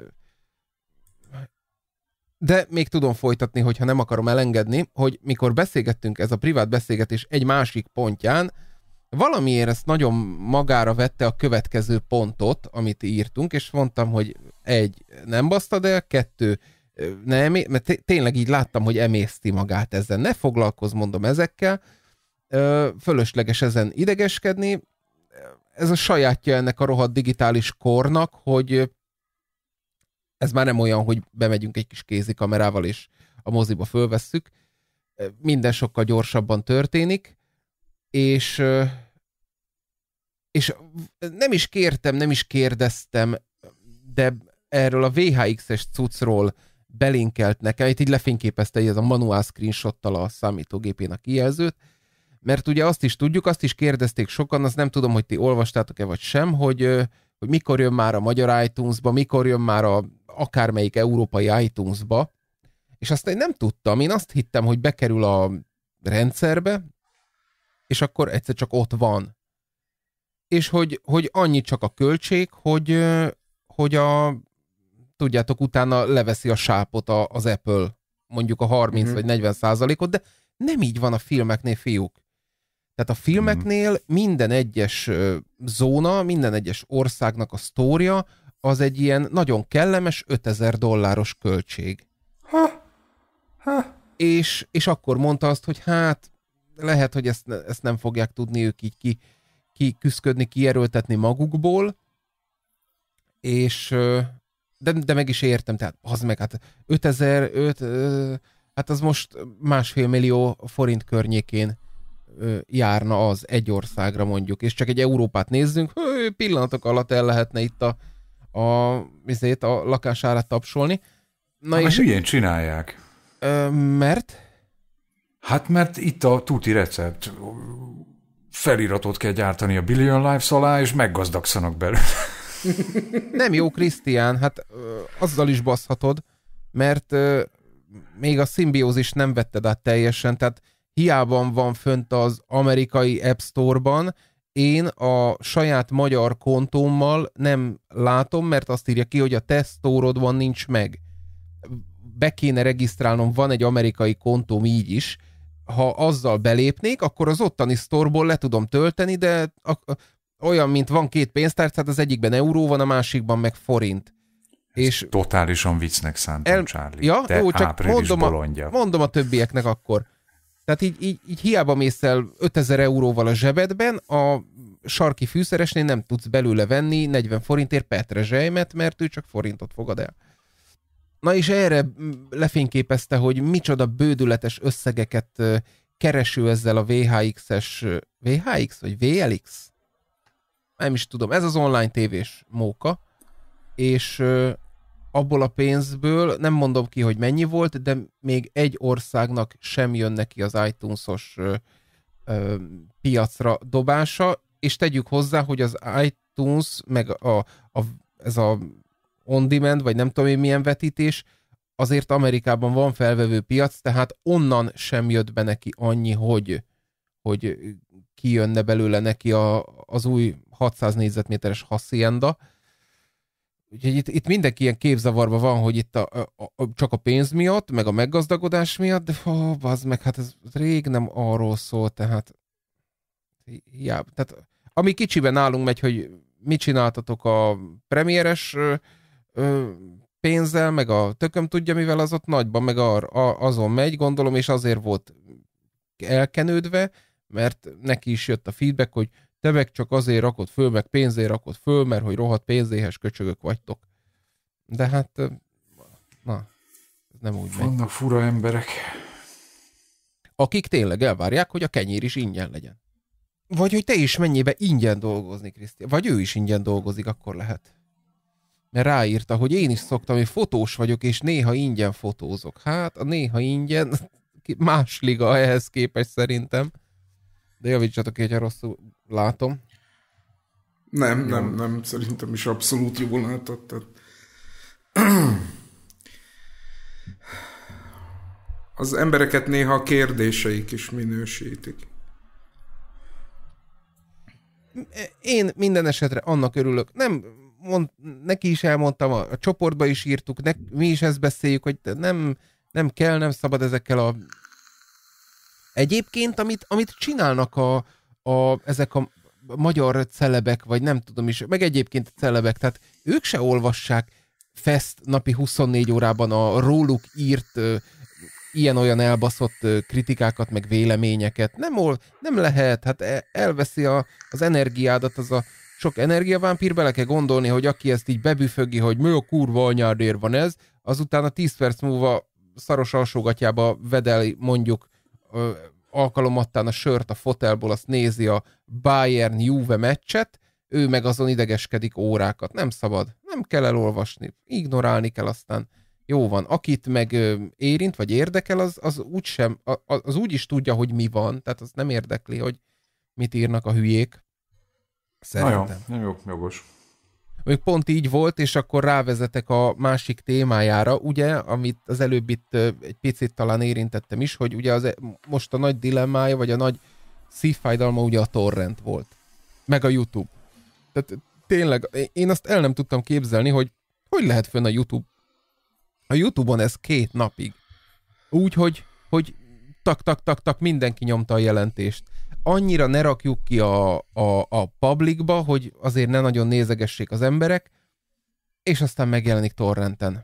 Speaker 1: de még tudom folytatni, hogyha nem akarom elengedni, hogy mikor beszélgettünk ez a privát beszélgetés egy másik pontján, valamiért ezt nagyon magára vette a következő pontot, amit írtunk, és mondtam, hogy egy, nem basztad el, kettő, nem, mert tényleg így láttam, hogy emészti magát ezzel. Ne foglalkozz, mondom, ezekkel, fölösleges ezen idegeskedni. Ez a sajátja ennek a rohadt digitális kornak, hogy ez már nem olyan, hogy bemegyünk egy kis kézikamerával és a moziba fölvesszük. Minden sokkal gyorsabban történik, és és nem is kértem, nem is kérdeztem, de erről a VHX-es cuccról belinkelt nekem, itt így lefényképezte így ez a manuál screenshottal a számítógépén a kijelzőt, mert ugye azt is tudjuk, azt is kérdezték sokan, azt nem tudom, hogy ti olvastátok-e vagy sem, hogy, hogy mikor jön már a magyar iTunes-ba, mikor jön már a akármelyik európai iTunes-ba, és azt én nem tudtam, én azt hittem, hogy bekerül a rendszerbe, és akkor egyszer csak ott van. És hogy, hogy annyi csak a költség, hogy, hogy a tudjátok, utána leveszi a sápot a, az Apple, mondjuk a 30 mm-hmm. vagy 40 százalékot, de nem így van a filmeknél, fiúk. Tehát a filmeknél mhm. minden egyes zóna, minden egyes országnak a sztória, az egy ilyen nagyon kellemes 5000 dolláros költség. Ha, ha. És, és akkor mondta azt, hogy hát lehet, hogy ezt, ezt nem fogják tudni ők így ki, ki küzdködni, kierőltetni magukból, és, de, de meg is értem, tehát az meg, hát 5000, 5, hát az most másfél millió forint környékén járna az egy országra mondjuk, és csak egy Európát nézzünk, pillanatok alatt el lehetne itt a, a, azért a lakásárat tapsolni. Na és ilyen csinálják. mert? Hát mert itt a tuti recept.
Speaker 3: Feliratot kell gyártani a Billion Lives alá, és meggazdagszanak belőle.
Speaker 1: Nem jó, Krisztián, hát ö, azzal is baszhatod, mert ö, még a szimbiózis nem vetted át teljesen, tehát hiába van fönt az amerikai App Store-ban, én a saját magyar kontómmal nem látom, mert azt írja ki, hogy a tesztórodban nincs meg. Be kéne regisztrálnom, van egy amerikai kontóm így is, ha azzal belépnék, akkor az ottani sztorból le tudom tölteni, de olyan, mint van két pénztár, hát az egyikben euró van, a másikban meg forint. Ez és totálisan viccnek szántam, el... Charlie. Ja, Te jó, csak mondom a, mondom a többieknek akkor. Tehát így, így, így hiába mész el 5000 euróval a zsebedben, a sarki fűszeresnél nem tudsz belőle venni 40 forintért petrezselymet, mert ő csak forintot fogad el. Na és erre lefényképezte, hogy micsoda bődületes összegeket kereső ezzel a VHX-es, VHX vagy VLX? nem is tudom, ez az online tévés móka, és abból a pénzből, nem mondom ki, hogy mennyi volt, de még egy országnak sem jön neki az iTunes-os ö, ö, piacra dobása, és tegyük hozzá, hogy az iTunes, meg a, a, ez a on-demand, vagy nem tudom én milyen vetítés, azért Amerikában van felvevő piac, tehát onnan sem jött be neki annyi, hogy, hogy kijönne belőle neki a, az új 600 négyzetméteres hacienda. Úgyhogy itt, itt mindenki ilyen képzavarban van, hogy itt a, a, a, csak a pénz miatt, meg a meggazdagodás miatt, de ó, az meg, hát ez rég nem arról szól, tehát hiába. Tehát ami kicsiben nálunk megy, hogy mit csináltatok a premieres ö, ö, pénzzel, meg a tököm tudja, mivel az ott nagyban, meg a, a, azon megy, gondolom, és azért volt elkenődve, mert neki is jött a feedback, hogy te meg csak azért rakod föl, meg pénzért rakod föl, mert hogy rohadt pénzéhes köcsögök vagytok. De hát, na, ez nem úgy Vannak megy. fura emberek. Akik tényleg elvárják, hogy a kenyér is ingyen legyen. Vagy hogy te is mennyibe ingyen dolgozni, Krisztián. Vagy ő is ingyen dolgozik, akkor lehet. Mert ráírta, hogy én is szoktam, hogy fotós vagyok, és néha ingyen fotózok. Hát, a néha ingyen, [laughs] más liga ehhez képest szerintem. De javítsatok hogyha rosszul látom.
Speaker 2: Nem, Jó. nem, nem, szerintem is abszolút jól látod. Tehát... Az embereket néha a kérdéseik is minősítik.
Speaker 1: Én minden esetre annak örülök. Nem, mond, neki is elmondtam, a, a csoportba is írtuk, ne, mi is ezt beszéljük, hogy nem, nem kell, nem szabad ezekkel a Egyébként, amit, amit csinálnak a, a, ezek a magyar celebek, vagy nem tudom is, meg egyébként celebek, tehát ők se olvassák fest napi 24 órában a róluk írt ö, ilyen-olyan elbaszott ö, kritikákat, meg véleményeket. Nem, ol, nem lehet, hát e, elveszi a, az energiádat, az a sok energiavámpír, bele kell gondolni, hogy aki ezt így bebüfögi, hogy mi a kurva anyádér van ez, azután a 10 perc múlva szaros alsógatjába vedeli mondjuk alkalomattán a sört a fotelból, azt nézi a Bayern-Juve meccset, ő meg azon idegeskedik órákat. Nem szabad, nem kell elolvasni, ignorálni kell aztán. Jó van, akit meg érint, vagy érdekel, az, az úgy sem, az úgy is tudja, hogy mi van, tehát az nem érdekli, hogy mit írnak a hülyék. Szerintem. Na jó,
Speaker 3: nem jó, jogos.
Speaker 1: Még pont így volt, és akkor rávezetek a másik témájára, ugye, amit az előbb itt egy picit talán érintettem is, hogy ugye az, e, most a nagy dilemmája, vagy a nagy szívfájdalma ugye a torrent volt. Meg a YouTube. Tehát tényleg, én azt el nem tudtam képzelni, hogy hogy lehet fönn a YouTube. A YouTube-on ez két napig. Úgy, hogy, hogy tak, tak, tak, tak, mindenki nyomta a jelentést annyira ne rakjuk ki a, a, a publicba, hogy azért ne nagyon nézegessék az emberek, és aztán megjelenik torrenten.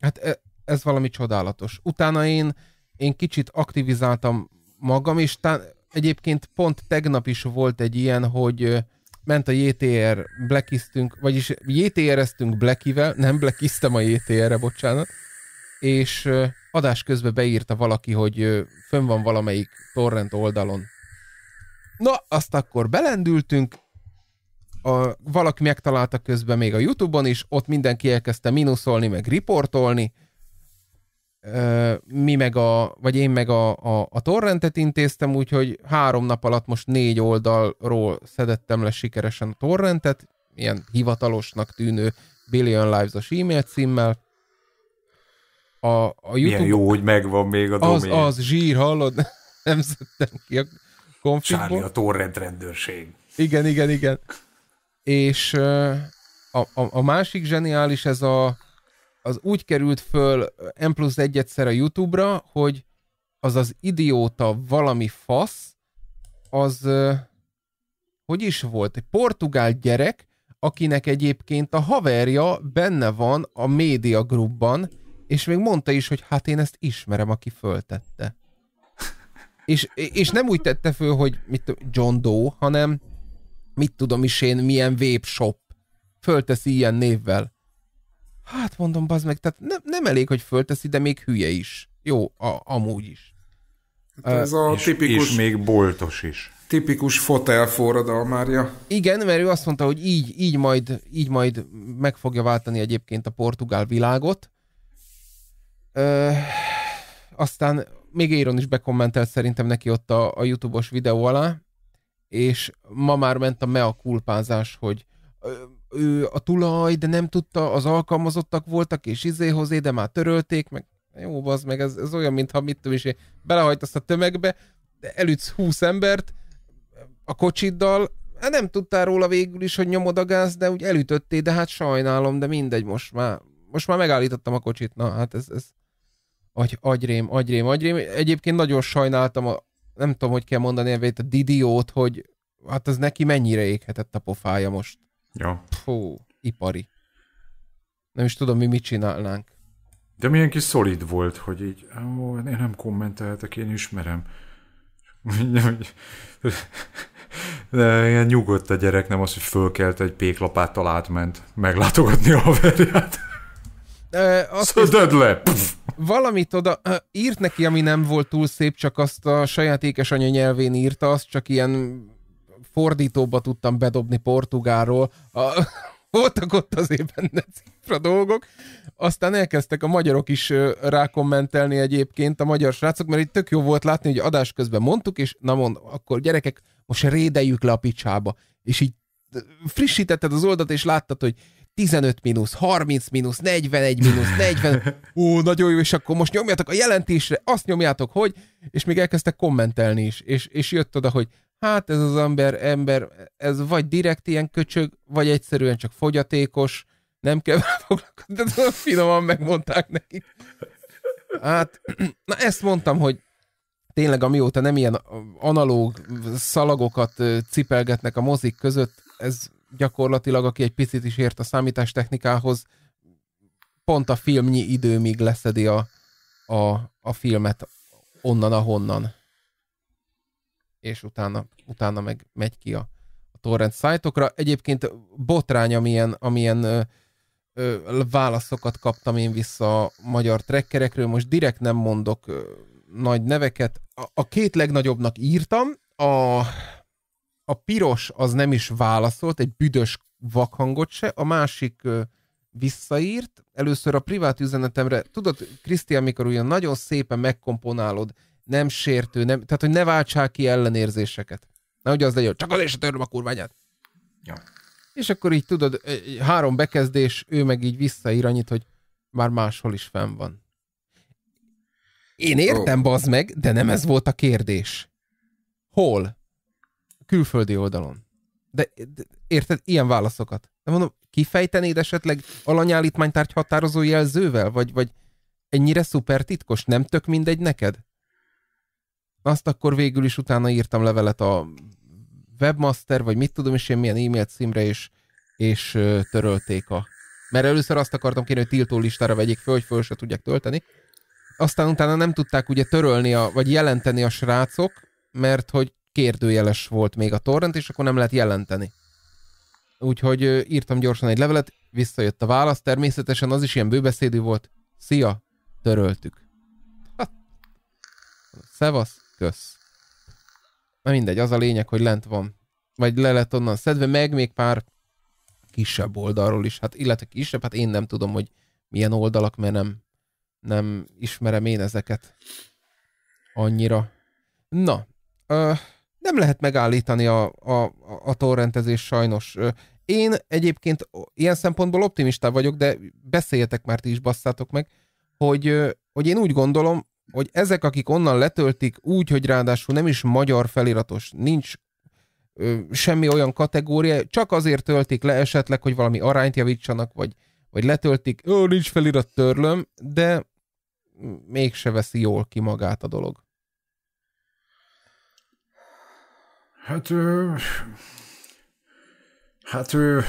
Speaker 1: Hát e, ez valami csodálatos. Utána én, én kicsit aktivizáltam magam, és tán, egyébként pont tegnap is volt egy ilyen, hogy ment a JTR, blackistünk, vagyis JTR-eztünk Blackivel, nem blackiztem a JTR-re, bocsánat, és adás közben beírta valaki, hogy fönn van valamelyik torrent oldalon Na, azt akkor belendültünk, a, valaki megtalálta közben még a Youtube-on is, ott mindenki elkezdte minuszolni, meg riportolni, mi meg a, vagy én meg a, a, a torrentet intéztem, úgyhogy három nap alatt most négy oldalról szedettem le sikeresen a torrentet, ilyen hivatalosnak tűnő Billion Lives-os e-mail címmel. A, a YouTube... Milyen jó, hogy megvan még a domény. Az, az zsír, hallod? [laughs] Nem szedtem ki konfigból. Charlie a torrent
Speaker 3: rendőrség.
Speaker 1: Igen, igen, igen. És a, a, a másik zseniális ez a az úgy került föl M plusz egyszer a Youtube-ra, hogy az az idióta valami fasz, az hogy is volt? Egy portugál gyerek, akinek egyébként a haverja benne van a média grupban, és még mondta is, hogy hát én ezt ismerem, aki föltette. És, és nem úgy tette föl, hogy mit John Doe, hanem mit tudom is én, milyen webshop föltesz ilyen névvel. Hát mondom, bazd meg, tehát nem, nem elég, hogy fölteszi, de még hülye is. Jó, a, amúgy is. Hát ez a és,
Speaker 2: tipikus... És még boltos is.
Speaker 1: Tipikus fotel
Speaker 2: forradalmárja.
Speaker 1: Igen, mert ő azt mondta, hogy így, így majd, így majd meg fogja váltani egyébként a portugál világot. Ö, aztán még Éron is bekommentelt szerintem neki ott a, a YouTube-os videó alá, és ma már ment a mea kulpázás, hogy ő a tulaj, de nem tudta, az alkalmazottak voltak, és izéhozé, de már törölték, meg jó, az meg ez, ez olyan, mintha mit tudom is, belehajtasz a tömegbe, de elütsz 20 embert a kocsiddal, hát nem tudtál róla végül is, hogy nyomod a gáz, de úgy elütöttél, de hát sajnálom, de mindegy, most már, most már megállítottam a kocsit, na hát ez, ez Agy, agyrém, agyrém, agyrém. Egyébként nagyon sajnáltam, a, nem tudom, hogy kell mondani evét, a Didiót, hogy hát az neki mennyire éghetett a pofája most. Ja. Fú, ipari. Nem is tudom, mi mit csinálnánk.
Speaker 3: De milyen kis szolid volt, hogy így, ó, én nem kommenteltek, én ismerem. [laughs] De ilyen nyugodt a gyerek, nem az, hogy fölkelt egy péklapáttal átment meglátogatni
Speaker 1: a haverját. Azt Szödöd le! Valamit oda írt neki, ami nem volt túl szép, csak azt a saját ékes anyanyelvén írta, azt csak ilyen fordítóba tudtam bedobni portugáról. A, [laughs] voltak ott azért benne cifra dolgok. Aztán elkezdtek a magyarok is rákommentelni egyébként, a magyar srácok, mert itt tök jó volt látni, hogy adás közben mondtuk, és na mond, akkor gyerekek, most rédeljük le a picsába. És így frissítetted az oldat és láttad, hogy 15 mínusz, 30 mínusz, 41 mínusz, 40, ú, nagyon jó, és akkor most nyomjátok a jelentésre, azt nyomjátok, hogy, és még elkezdtek kommentelni is, és, és jött oda, hogy hát ez az ember, ember, ez vagy direkt ilyen köcsög, vagy egyszerűen csak fogyatékos, nem kell foglalkozni, de finoman megmondták neki. Hát, na ezt mondtam, hogy tényleg amióta nem ilyen analóg szalagokat cipelgetnek a mozik között, ez gyakorlatilag, aki egy picit is ért a számítástechnikához, pont a filmnyi időmig leszedi a, a, a filmet onnan, ahonnan. És utána, utána meg megy ki a, a torrent szájtokra. Egyébként botrány, amilyen, amilyen ö, ö, válaszokat kaptam én vissza a magyar trekkerekről. Most direkt nem mondok ö, nagy neveket. A, a két legnagyobbnak írtam, a a piros az nem is válaszolt, egy büdös vakhangot se, a másik visszaírt, először a privát üzenetemre, tudod, Kriszti, amikor ugyan nagyon szépen megkomponálod, nem sértő, nem, tehát hogy ne váltsák ki ellenérzéseket. Na, ugye az legyen, csak azért se töröm a kurványát. Ja. És akkor így tudod, három bekezdés, ő meg így visszaír annyit, hogy már máshol is fenn van. Én értem, oh. bazd meg, de nem ez volt a kérdés. Hol? külföldi oldalon. De, de érted, ilyen válaszokat. De mondom, kifejtenéd esetleg alanyállítmánytárgy határozó jelzővel? Vagy, vagy ennyire szuper titkos? Nem tök mindegy neked? Azt akkor végül is utána írtam levelet a webmaster, vagy mit tudom is én milyen e-mail címre, és, és törölték a... Mert először azt akartam kérni, hogy tiltó listára vegyék föl, hogy föl se tudják tölteni. Aztán utána nem tudták ugye törölni, a, vagy jelenteni a srácok, mert hogy kérdőjeles volt még a torrent, és akkor nem lehet jelenteni. Úgyhogy írtam gyorsan egy levelet, visszajött a válasz, természetesen az is ilyen bőbeszédű volt. Szia, töröltük. Ha. Szevasz, kösz. Na mindegy, az a lényeg, hogy lent van. Vagy le lett onnan szedve, meg még pár kisebb oldalról is. Hát illetve kisebb, hát én nem tudom, hogy milyen oldalak, mert nem, nem ismerem én ezeket annyira. Na, uh, nem lehet megállítani a, a, a torrentezés sajnos. Én egyébként ilyen szempontból optimista vagyok, de beszéljetek már ti is, basszátok meg, hogy, hogy én úgy gondolom, hogy ezek, akik onnan letöltik úgy, hogy ráadásul nem is magyar feliratos, nincs ö, semmi olyan kategória, csak azért töltik le esetleg, hogy valami arányt javítsanak, vagy, vagy letöltik, ő nincs felirat törlöm, de mégse veszi jól ki magát a dolog. Hát ő... Hát ő...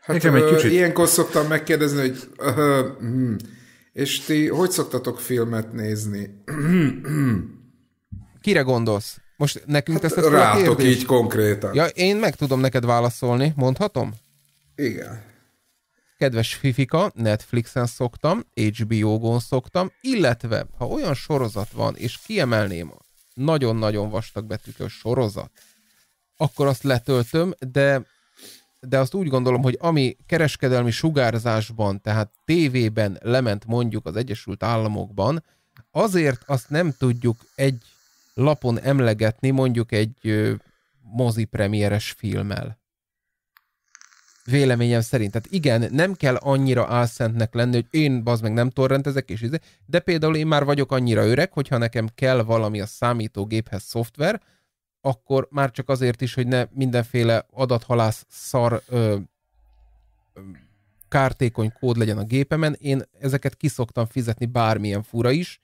Speaker 1: Hát Nekem egy kicsit... Ilyenkor
Speaker 2: szoktam megkérdezni, hogy... Uh, És ti hogy szoktatok filmet nézni?
Speaker 1: Kire gondolsz? Most nekünk hát a Rátok így konkrétan. Ja, én meg tudom neked válaszolni, mondhatom? Igen. Kedves Fifika, Netflixen szoktam, HBO-gon szoktam, illetve ha olyan sorozat van, és kiemelném a nagyon-nagyon vastag betűkös sorozat, akkor azt letöltöm, de, de azt úgy gondolom, hogy ami kereskedelmi sugárzásban, tehát tévében lement mondjuk az Egyesült Államokban, azért azt nem tudjuk egy lapon emlegetni mondjuk egy mozi premieres filmmel. Véleményem szerint. Tehát igen, nem kell annyira álszentnek lenni, hogy én bazd meg nem torrentezek, és izé, de például én már vagyok annyira öreg, hogyha nekem kell valami a számítógéphez szoftver, akkor már csak azért is, hogy ne mindenféle adathalász szar ö, ö, kártékony kód legyen a gépemen, én ezeket kiszoktam fizetni bármilyen fura is.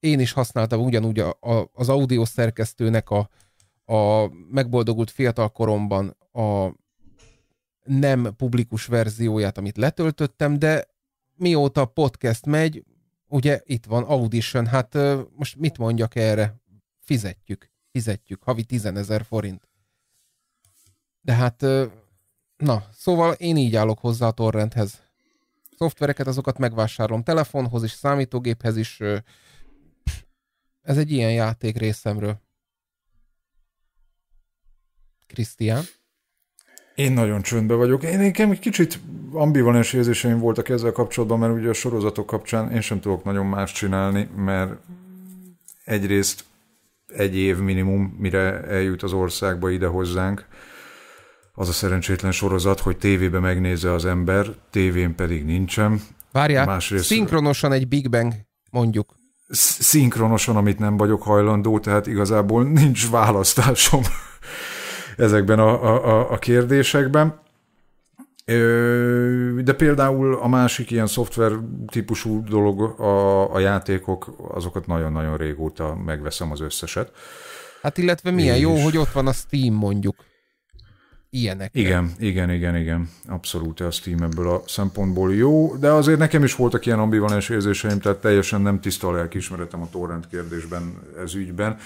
Speaker 1: Én is használtam ugyanúgy a, a, az audio szerkesztőnek a, a megboldogult fiatal koromban a nem publikus verzióját, amit letöltöttem, de mióta a podcast megy, ugye itt van Audition, hát most mit mondjak erre? Fizetjük, fizetjük, havi 10 ezer forint. De hát, na, szóval én így állok hozzá a torrenthez. Szoftvereket azokat megvásárolom telefonhoz is, számítógéphez is. Ez egy ilyen játék részemről. Krisztián? Én nagyon csöndben vagyok. Én nekem egy kicsit ambivalens
Speaker 3: érzéseim voltak ezzel kapcsolatban, mert ugye a sorozatok kapcsán én sem tudok nagyon más csinálni, mert egyrészt egy év minimum, mire eljut az országba ide hozzánk, az a szerencsétlen sorozat, hogy tévébe megnézze az ember, tévén pedig nincsen. Várjál, Másrészt... szinkronosan
Speaker 1: egy Big Bang, mondjuk.
Speaker 3: Szinkronosan, amit nem vagyok hajlandó, tehát igazából nincs választásom ezekben a, a, a kérdésekben. De például a másik ilyen szoftver típusú dolog a, a játékok, azokat nagyon-nagyon régóta megveszem az összeset.
Speaker 1: Hát illetve milyen és... jó, hogy ott van a Steam mondjuk. Ilyenek. Igen,
Speaker 3: igen, igen, igen. Abszolút a Steam ebből a szempontból jó, de azért nekem is voltak ilyen ambivalens érzéseim, tehát teljesen nem tiszta a lelkiismeretem a torrent kérdésben ez ügyben.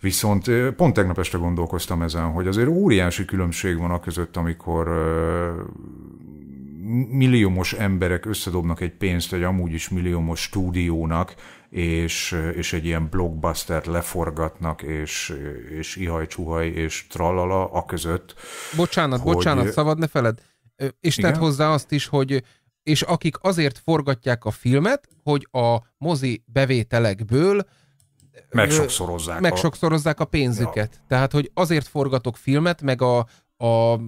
Speaker 3: Viszont pont tegnap este gondolkoztam ezen, hogy azért óriási különbség van a között, amikor milliómos emberek összedobnak egy pénzt egy amúgy is milliómos stúdiónak, és, és egy ilyen blockbuster leforgatnak, és, és ihaj-csuhaj, és tralala a között. Bocsánat, hogy... bocsánat, szabad ne
Speaker 1: feled. És tett hozzá azt is, hogy és akik azért forgatják a filmet, hogy a mozi bevételekből Megsokszorozzák. Megsokszorozzák a pénzüket. Ja. Tehát, hogy azért forgatok filmet, meg a, a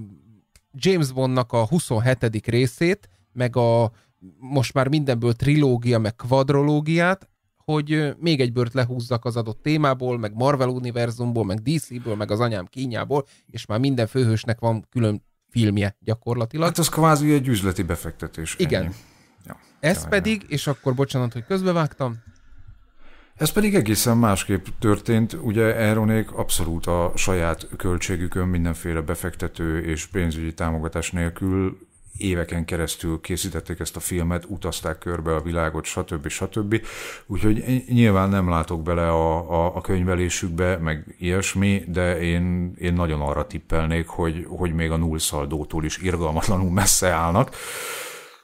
Speaker 1: James Bondnak a 27. részét, meg a most már mindenből trilógia, meg kvadrológiát, hogy még egy bört lehúzzak az adott témából, meg Marvel univerzumból, meg DC-ből, meg az anyám kínjából, és már minden főhősnek van külön filmje gyakorlatilag. Hát ez kvázi egy üzleti befektetés. Igen. Ja, Ez jaj, pedig, jaj. és akkor bocsánat, hogy közbevágtam,
Speaker 3: ez pedig egészen másképp történt, ugye Aeronék abszolút a saját költségükön mindenféle befektető és pénzügyi támogatás nélkül éveken keresztül készítették ezt a filmet, utazták körbe a világot, stb. stb. Úgyhogy nyilván nem látok bele a, a, a könyvelésükbe, meg ilyesmi, de én, én nagyon arra tippelnék, hogy, hogy még a nullszaldótól is irgalmatlanul messze állnak.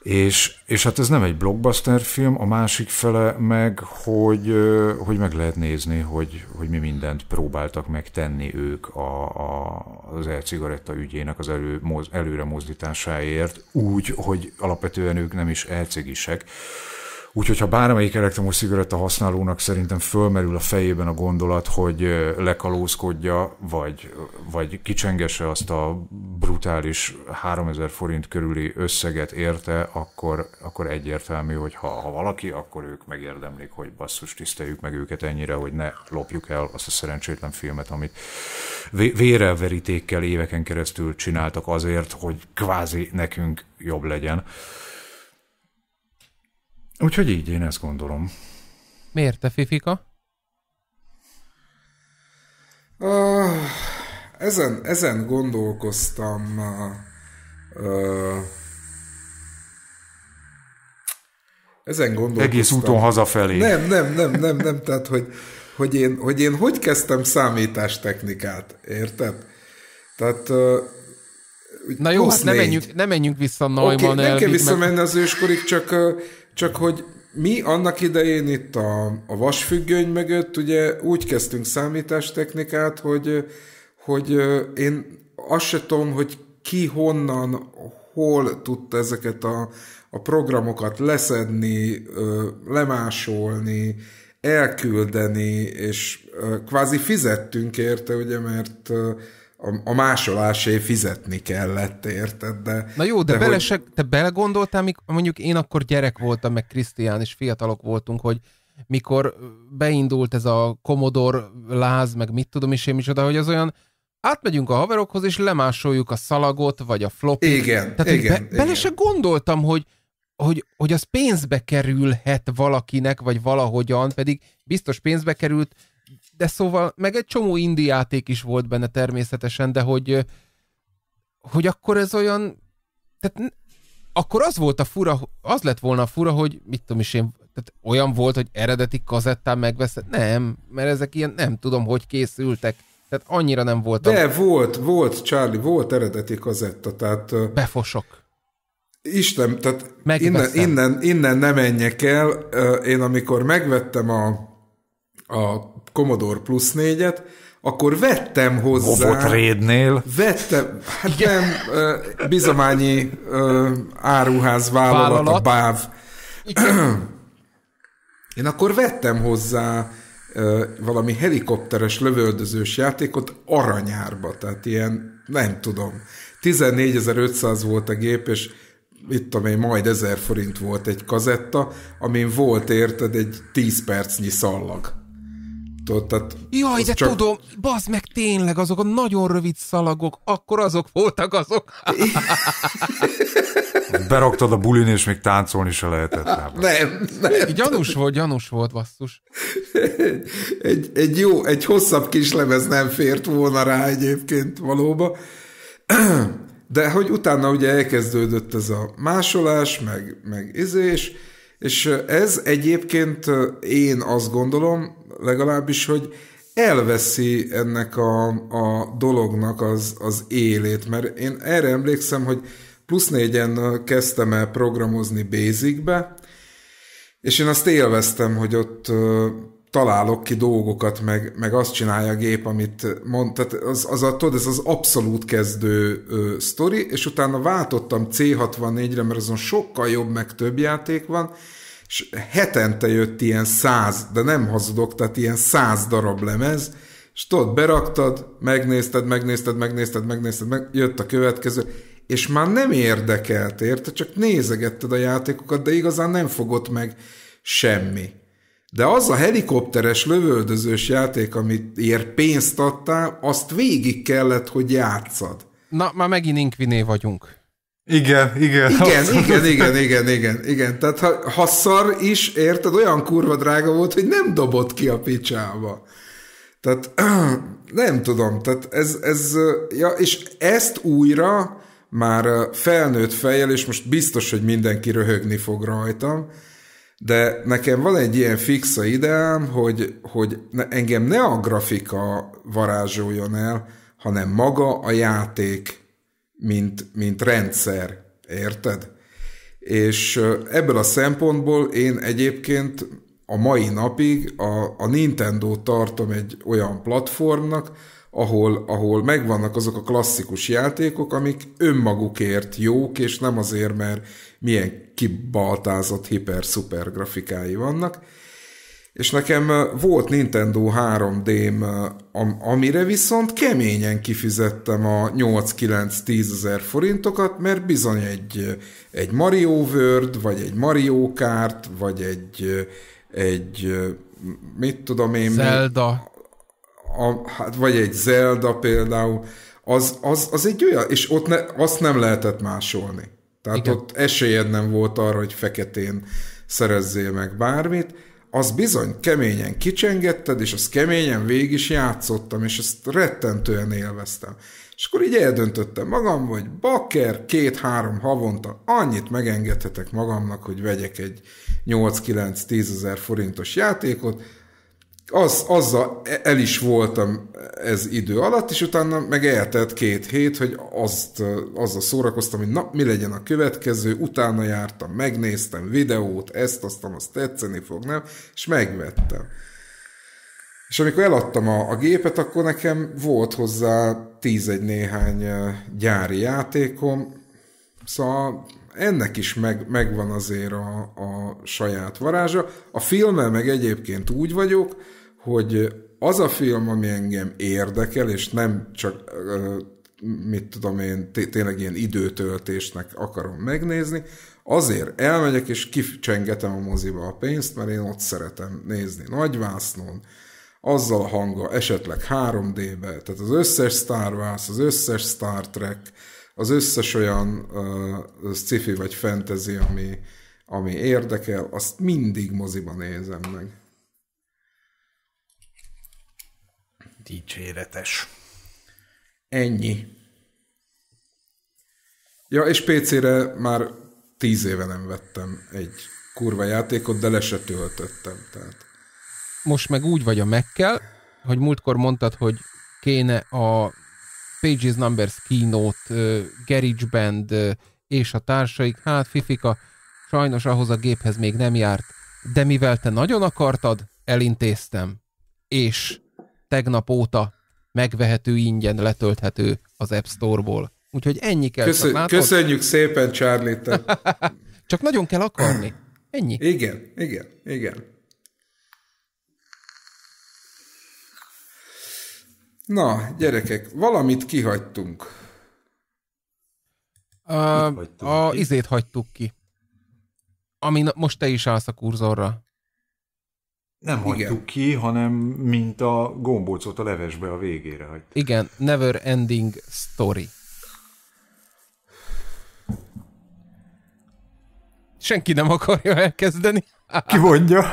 Speaker 3: És, és hát ez nem egy blockbuster film, a másik fele meg, hogy, hogy meg lehet nézni, hogy, hogy mi mindent próbáltak megtenni ők a, a, az e-cigaretta ügyének az elő, moz, előre mozdításáért, úgy, hogy alapvetően ők nem is elcigisek, Úgyhogy ha bármelyik elektromos szigaretta használónak szerintem fölmerül a fejében a gondolat, hogy lekalózkodja, vagy, vagy kicsengese azt a brutális 3000 forint körüli összeget érte, akkor, akkor egyértelmű, hogy ha, ha valaki, akkor ők megérdemlik, hogy basszus, tiszteljük meg őket ennyire, hogy ne lopjuk el azt a szerencsétlen filmet, amit vérelverítékkel verítékkel éveken keresztül csináltak azért, hogy kvázi nekünk jobb legyen. Úgyhogy így én ezt gondolom.
Speaker 1: Miért te, Fifika?
Speaker 2: Uh, ezen, ezen gondolkoztam. Uh, ezen gondolkoztam. Egész úton hazafelé. Nem, nem, nem, nem, nem, tehát hogy, hogy, én, hogy én hogy kezdtem számítástechnikát, érted? Tehát Na jó, hát ne menjünk, ne menjünk vissza a okay, elvig, kell visszamenni mert... az őskorig, csak, csak hogy mi annak idején itt a, a vasfüggöny mögött ugye úgy kezdtünk számítástechnikát, hogy, hogy én azt se tudom, hogy ki honnan, hol tudta ezeket a, a programokat leszedni, lemásolni, elküldeni, és kvázi fizettünk érte, ugye, mert a, a másolásé fizetni kellett, érted? De, Na jó, de, de bele hogy...
Speaker 1: se, te belegondoltál, mikor, mondjuk én akkor gyerek voltam, meg Krisztián, és fiatalok voltunk, hogy mikor beindult ez a Commodore láz, meg mit tudom is én oda, hogy az olyan, átmegyünk a haverokhoz, és lemásoljuk a szalagot, vagy a flopit. Igen, Tehát, igen, be, igen. Bele se gondoltam, hogy, hogy, hogy az pénzbe kerülhet valakinek, vagy valahogyan, pedig biztos pénzbe került, de szóval, meg egy csomó indi játék is volt benne természetesen, de hogy, hogy akkor ez olyan, tehát akkor az volt a fura, az lett volna a fura, hogy mit tudom is én, tehát olyan volt, hogy eredeti kazettán megveszed? Nem, mert ezek ilyen nem tudom, hogy készültek. Tehát annyira nem voltam. De
Speaker 2: volt, volt, Charlie, volt eredeti kazetta, tehát... Befosok. Isten, tehát innen, innen, innen nem menjek el. Én amikor megvettem a a Commodore Plus 4-et, akkor vettem hozzá...
Speaker 3: Rédnél?
Speaker 2: Vettem, hát nem, bizományi áruház vállalat, vállalat. a BÁV. Igen. [clears throat] Én akkor vettem hozzá valami helikopteres lövöldözős játékot aranyárba, tehát ilyen, nem tudom, 14.500 volt a gép, és itt tudom én, majd 1000 forint volt egy kazetta, amin volt, érted, egy 10 percnyi szallag. Tudod, tehát Jaj, de csak... tudom,
Speaker 1: bazd meg tényleg, azok a nagyon rövid szalagok, akkor azok voltak azok.
Speaker 3: [laughs] Beraktad a bulin, és még táncolni se lehetett. Rá.
Speaker 1: Nem, nem. Gyanús volt, gyanús volt, basszus.
Speaker 2: Egy, egy jó, egy hosszabb kis lemez nem fért volna rá egyébként valóban. De hogy utána ugye elkezdődött ez a másolás, meg, meg izés, és ez egyébként én azt gondolom, legalábbis, hogy elveszi ennek a, a dolognak az, az élét, mert én erre emlékszem, hogy plusz négyen kezdtem el programozni be és én azt élveztem, hogy ott találok ki dolgokat, meg, meg azt csinálja a gép, amit mond. Tehát az, az a, tudod, ez az abszolút kezdő ö, sztori, és utána váltottam C64-re, mert azon sokkal jobb, meg több játék van, és hetente jött ilyen száz, de nem hazudok, tehát ilyen száz darab lemez, és tudod, beraktad, megnézted, megnézted, megnézted, megnézted, meg, jött a következő, és már nem érdekelt, érte, csak nézegetted a játékokat, de igazán nem fogott meg semmi. De az a helikopteres lövöldözős játék, amit ér pénzt adtál, azt végig kellett, hogy
Speaker 1: játszad. Na, már megint inkviné vagyunk. Igen, igen. Igen, igen, igen, igen, igen,
Speaker 2: igen. Tehát ha, ha szar is, érted, olyan kurva drága volt, hogy nem dobott ki a picsába. Tehát [clears throat] nem tudom, tehát ez, ez ja, és ezt újra már felnőtt fejjel, és most biztos, hogy mindenki röhögni fog rajtam, de nekem van egy ilyen fixa ideám, hogy, hogy engem ne a grafika varázsoljon el, hanem maga a játék mint, mint rendszer, érted? És ebből a szempontból én egyébként a mai napig a, a Nintendo tartom egy olyan platformnak, ahol, ahol megvannak azok a klasszikus játékok, amik önmagukért jók, és nem azért, mert milyen kibaltázott hiper-szuper grafikái vannak, és nekem volt Nintendo 3D-m, amire viszont keményen kifizettem a 8-9-10 ezer forintokat, mert bizony egy, egy Mario World, vagy egy Mario Kart, vagy egy, egy mit tudom én... Zelda. a, hát, vagy egy Zelda például, az, az, az egy olyan, és ott ne, azt nem lehetett másolni. Tehát Igen. ott esélyed nem volt arra, hogy feketén szerezzél meg bármit, az bizony keményen kicsengetted, és azt keményen végig is játszottam, és ezt rettentően élveztem. És akkor így eldöntöttem magam, hogy bakker, két-három havonta annyit megengedhetek magamnak, hogy vegyek egy 8-9-10 ezer forintos játékot, az, azzal el is voltam ez idő alatt, és utána meg eltelt két hét, hogy azt, azzal szórakoztam, hogy na, mi legyen a következő, utána jártam, megnéztem videót, ezt, aztán azt tetszeni fog, nem, és megvettem. És amikor eladtam a, a gépet, akkor nekem volt hozzá tízegy néhány eh, gyári játékom, szóval ennek is meg, megvan azért a, a saját varázsa. A filmmel meg egyébként úgy vagyok, hogy az a film, ami engem érdekel, és nem csak mit tudom én, tényleg ilyen időtöltésnek akarom megnézni, azért elmegyek és kicsengetem a moziba a pénzt, mert én ott szeretem nézni nagyvásznon, azzal a hanga, esetleg 3D-be, tehát az összes Star Wars, az összes Star Trek, az összes olyan uh, sci-fi vagy fantasy, ami, ami érdekel, azt mindig moziban nézem meg. dicséretes. Ennyi. Ja, és PC-re már tíz éve nem vettem egy kurva játékot, de le se töltöttem. Tehát.
Speaker 1: Most meg úgy vagy a mac hogy múltkor mondtad, hogy kéne a Pages Numbers Keynote, GarageBand és a társaik, hát Fifika sajnos ahhoz a géphez még nem járt, de mivel te nagyon akartad, elintéztem. És tegnap óta megvehető ingyen, letölthető az App Store-ból. Úgyhogy ennyi kell. Köszön, csak, köszönjük szépen, Charlie, [laughs] csak nagyon kell akarni. Ennyi. Igen, igen, igen.
Speaker 2: Na, gyerekek, valamit kihagytunk.
Speaker 1: A, a ki? izét hagytuk ki. Ami most te is állsz a kurzorra nem hagytuk Igen. ki, hanem
Speaker 3: mint a gombócot a levesbe a végére hagytuk.
Speaker 1: Igen, never ending story. Senki nem akarja elkezdeni. Ki mondja?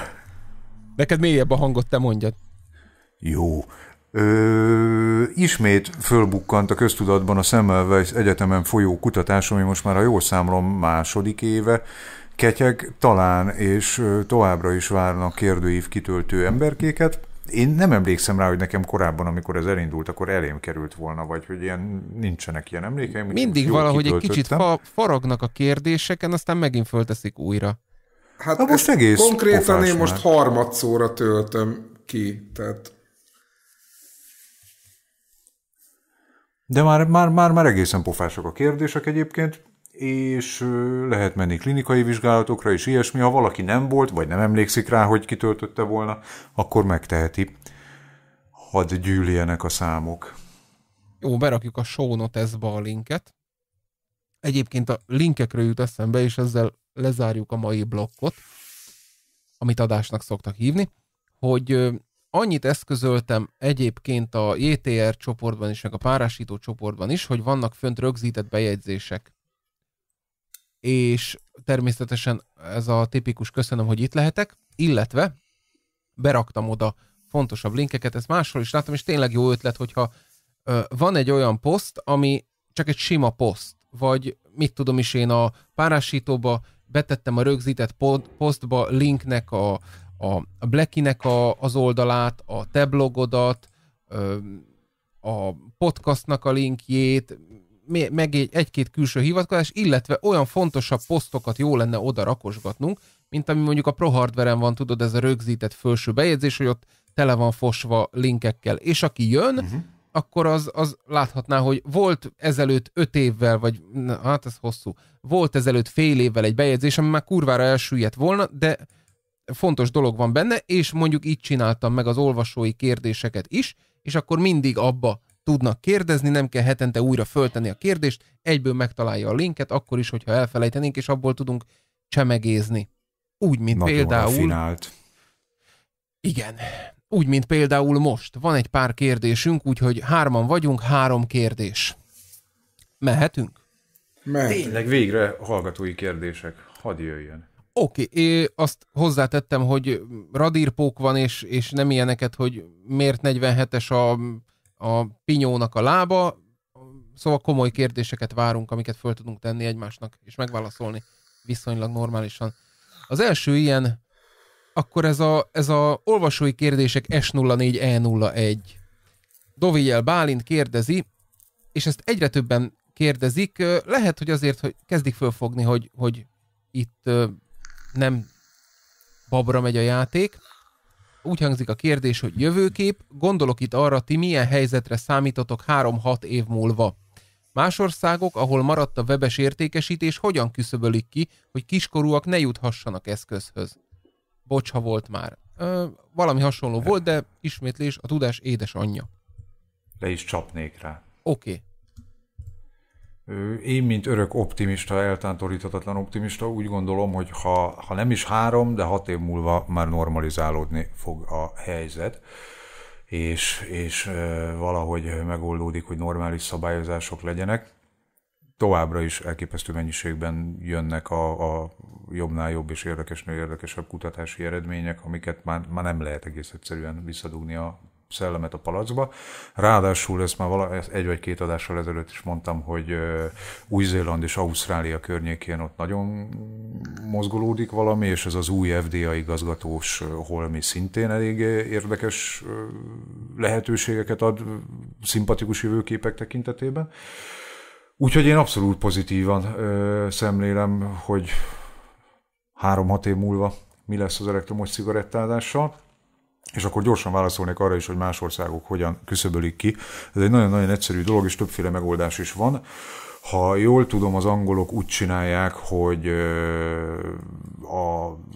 Speaker 1: Neked mélyebb a hangot, te mondjad.
Speaker 3: Jó. Ö, ismét fölbukkant a köztudatban a Semmelweis Egyetemen folyó kutatás, ami most már a jó számlom második éve, ketyeg talán, és továbbra is várnak kérdőív kitöltő emberkéket. Én nem emlékszem rá, hogy nekem korábban, amikor ez elindult, akkor elém került volna, vagy hogy ilyen
Speaker 2: nincsenek ilyen
Speaker 1: emlékeim. Mindig valahogy egy kicsit fa- faragnak a kérdéseken, aztán megint fölteszik újra.
Speaker 2: Hát Na most egész konkrétan én most harmadszóra töltöm ki, tehát de már, már,
Speaker 3: már, már egészen pofások a kérdések egyébként és lehet menni klinikai vizsgálatokra és ilyesmi. Ha valaki nem volt, vagy nem emlékszik rá, hogy kitöltötte volna, akkor megteheti. Hadd gyűljenek a számok.
Speaker 1: Jó, berakjuk a show notesba a linket. Egyébként a linkekről jut eszembe, és ezzel lezárjuk a mai blokkot, amit adásnak szoktak hívni, hogy annyit eszközöltem egyébként a JTR csoportban is, meg a párásító csoportban is, hogy vannak fönt rögzített bejegyzések és természetesen ez a tipikus köszönöm, hogy itt lehetek, illetve beraktam oda fontosabb linkeket, ezt máshol is láttam, és tényleg jó ötlet, hogyha ö, van egy olyan poszt, ami csak egy sima poszt, vagy mit tudom is én a párásítóba betettem a rögzített pod, posztba linknek a, a, a Blackinek a, az oldalát, a te blogodat, ö, a podcastnak a linkjét, meg egy-két külső hivatkozás, illetve olyan fontosabb posztokat jó lenne oda rakosgatnunk, mint ami mondjuk a Pro Hardware-en van, tudod, ez a rögzített felső bejegyzés, hogy ott tele van fosva linkekkel, és aki jön, uh-huh. akkor az, az láthatná, hogy volt ezelőtt öt évvel, vagy na, hát ez hosszú, volt ezelőtt fél évvel egy bejegyzés, ami már kurvára elsüllyedt volna, de fontos dolog van benne, és mondjuk így csináltam meg az olvasói kérdéseket is, és akkor mindig abba tudnak kérdezni, nem kell hetente újra föltenni a kérdést, egyből megtalálja a linket, akkor is, hogyha elfelejtenénk, és abból tudunk csemegézni. Úgy, mint Nagyon például... Rafinált. Igen. Úgy, mint például most. Van egy pár kérdésünk, úgyhogy hárman vagyunk, három kérdés. Mehetünk? Mehetünk. Tényleg
Speaker 3: végre hallgatói kérdések. Hadd jöjjön.
Speaker 1: Oké, okay. azt hozzátettem, hogy radírpók van, és, és nem ilyeneket, hogy miért 47-es a a pinyónak a lába, szóval komoly kérdéseket várunk, amiket föl tudunk tenni egymásnak, és megválaszolni viszonylag normálisan. Az első ilyen, akkor ez a, ez a olvasói kérdések S04E01. Dovigyel Bálint kérdezi, és ezt egyre többen kérdezik, lehet, hogy azért, hogy kezdik fölfogni, hogy, hogy itt nem babra megy a játék, úgy hangzik a kérdés, hogy jövőkép, gondolok itt arra, ti milyen helyzetre számítotok 3-6 év múlva. Más országok, ahol maradt a webes értékesítés, hogyan küszöbölik ki, hogy kiskorúak ne juthassanak eszközhöz? Bocs, ha volt már. Ö, valami hasonló volt, de ismétlés a tudás édesanyja.
Speaker 3: Le is csapnék rá. Oké. Okay. Én, mint örök optimista, eltántoríthatatlan optimista, úgy gondolom, hogy ha, ha nem is három, de hat év múlva már normalizálódni fog a helyzet, és, és valahogy megoldódik, hogy normális szabályozások legyenek. Továbbra is elképesztő mennyiségben jönnek a, a jobbnál jobb és érdekesnél érdekesebb kutatási eredmények, amiket már, már nem lehet egész egyszerűen visszadugni a szellemet a palacba. Ráadásul ezt már vala, ezt egy vagy két adással ezelőtt is mondtam, hogy Új-Zéland és Ausztrália környékén ott nagyon mozgolódik valami, és ez az új FDA igazgatós holmi szintén elég érdekes lehetőségeket ad szimpatikus jövőképek tekintetében. Úgyhogy én abszolút pozitívan ö, szemlélem, hogy három-hat év múlva mi lesz az elektromos cigarettázással. És akkor gyorsan válaszolnék arra is, hogy más országok hogyan küszöbölik ki. Ez egy nagyon-nagyon egyszerű dolog, és többféle megoldás is van. Ha jól tudom, az angolok úgy csinálják, hogy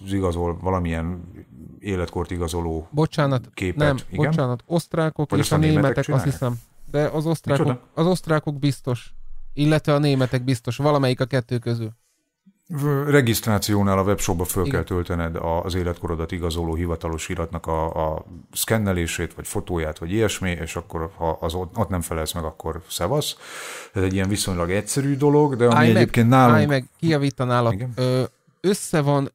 Speaker 3: az igazol valamilyen életkort igazoló bocsánat, képet. Nem, igen? bocsánat, osztrákok Vagy és a németek, németek azt hiszem. De az osztrákok,
Speaker 1: az osztrákok biztos. Illetve a németek biztos. Valamelyik a kettő közül
Speaker 3: regisztrációnál a webshopba föl Igen. kell töltened az életkorodat igazoló hivatalos iratnak a, a szkennelését, vagy fotóját, vagy ilyesmi, és akkor ha az ott, ott nem felelsz meg, akkor szevasz. Ez egy ilyen viszonylag egyszerű dolog, de ami állj egyébként meg, nálunk... Állj
Speaker 1: meg, kijavítanálak. Igen? össze van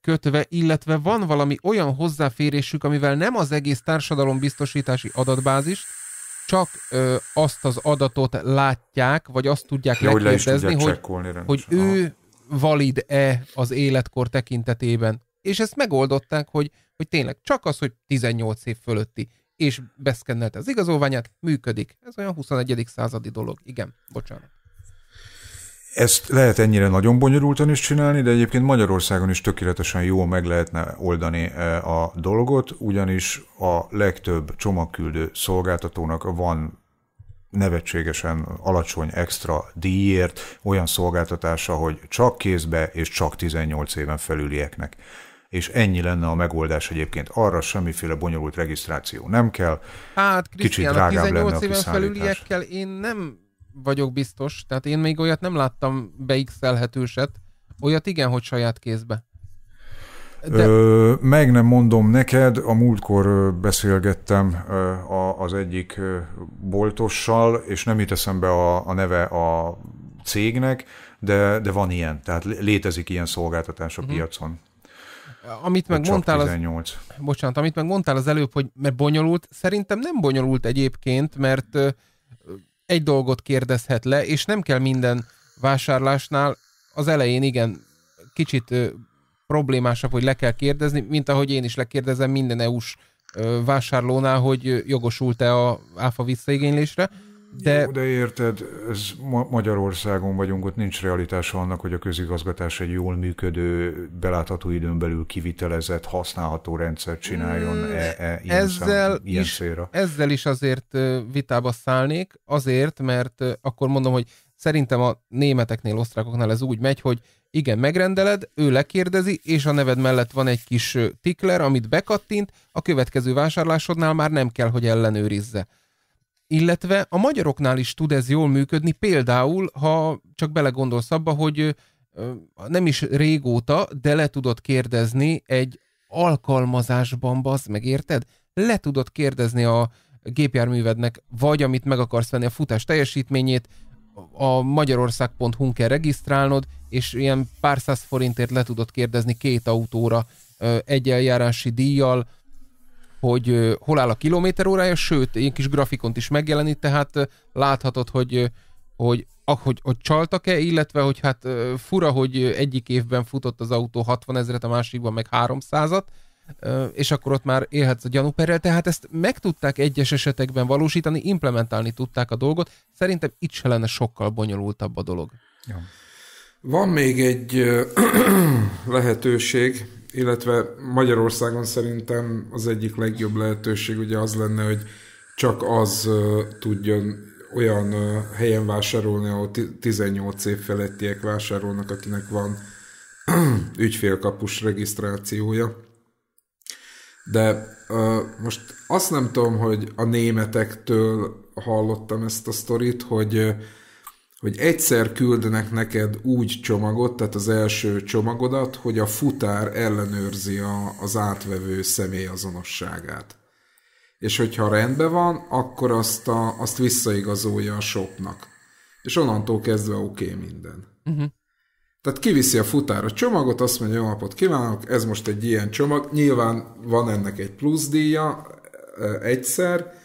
Speaker 1: kötve, illetve van valami olyan hozzáférésük, amivel nem az egész társadalombiztosítási adatbázis, csak ö, azt az adatot látják, vagy azt tudják ja, lekérdezni, hogy, hogy, hogy ő valid-e az életkor tekintetében. És ezt megoldották, hogy, hogy tényleg csak az, hogy 18 év fölötti, és beszkennelte az igazolványát, működik. Ez olyan 21. századi dolog. Igen, bocsánat
Speaker 3: ezt lehet ennyire nagyon bonyolultan is csinálni, de egyébként Magyarországon is tökéletesen jól meg lehetne oldani e, a dolgot, ugyanis a legtöbb csomagküldő szolgáltatónak van nevetségesen alacsony extra díjért olyan szolgáltatása, hogy csak kézbe és csak 18 éven felülieknek. És ennyi lenne a megoldás egyébként. Arra semmiféle bonyolult regisztráció nem kell.
Speaker 1: Hát, Krisztián, Kicsit drágább a 18 lenne a éven felüliekkel én nem vagyok biztos. Tehát én még olyat nem láttam beixelhetőset. Olyat igen, hogy saját kézbe. De...
Speaker 3: Ö, meg nem mondom neked, a múltkor beszélgettem az egyik boltossal, és nem jut eszembe a, a neve a cégnek, de, de van ilyen, tehát létezik ilyen szolgáltatás a uh-huh. piacon.
Speaker 1: Amit meg mondtál, az, bocsánat, amit meg mondtál az előbb, hogy mert bonyolult, szerintem nem bonyolult egyébként, mert egy dolgot kérdezhet le, és nem kell minden vásárlásnál az elején igen, kicsit ö, problémásabb, hogy le kell kérdezni, mint ahogy én is lekérdezem minden EU-s vásárlónál, hogy jogosult-e a áfa visszaigénylésre, de, Jó, de érted,
Speaker 3: ez Magyarországon vagyunk, ott nincs realitása annak, hogy a közigazgatás egy jól működő, belátható időn belül kivitelezett, használható rendszert csináljon mm, e, e, ilyen ezzel, szám, ilyen is, célra.
Speaker 1: ezzel is azért vitába szállnék, azért, mert akkor mondom, hogy szerintem a németeknél, osztrákoknál ez úgy megy, hogy igen, megrendeled, ő lekérdezi, és a neved mellett van egy kis tikler, amit bekattint, a következő vásárlásodnál már nem kell, hogy ellenőrizze illetve a magyaroknál is tud ez jól működni, például, ha csak belegondolsz abba, hogy nem is régóta, de le tudod kérdezni egy alkalmazásban, bazd meg, érted? Le tudod kérdezni a gépjárművednek, vagy amit meg akarsz venni, a futás teljesítményét, a magyarország.hu-n kell regisztrálnod, és ilyen pár száz forintért le tudod kérdezni két autóra egy eljárási díjjal, hogy hol áll a kilométer órája, sőt, én kis grafikont is megjelenít, tehát láthatod, hogy, hogy ahogy hogy csaltak-e, illetve hogy hát fura, hogy egyik évben futott az autó 60 ezeret, a másikban meg 300-at, és akkor ott már élhetsz a gyanúperrel, tehát ezt meg tudták egyes esetekben valósítani, implementálni tudták a dolgot, szerintem itt se lenne sokkal bonyolultabb a dolog.
Speaker 2: Ja. Van még egy [clears throat] lehetőség, illetve Magyarországon szerintem az egyik legjobb lehetőség ugye az lenne, hogy csak az tudjon olyan helyen vásárolni, ahol 18 év felettiek vásárolnak, akinek van [clears throat] ügyfélkapus regisztrációja. De most azt nem tudom, hogy a németektől hallottam ezt a sztorit, hogy hogy egyszer küldenek neked úgy csomagot, tehát az első csomagodat, hogy a futár ellenőrzi a, az átvevő személy azonosságát. És hogyha rendben van, akkor azt, a, azt visszaigazolja a shopnak. És onnantól kezdve oké okay minden. Uh-huh. Tehát kiviszi a futár a csomagot, azt mondja, jó napot kívánok, ez most egy ilyen csomag. Nyilván van ennek egy plusz díja e, egyszer,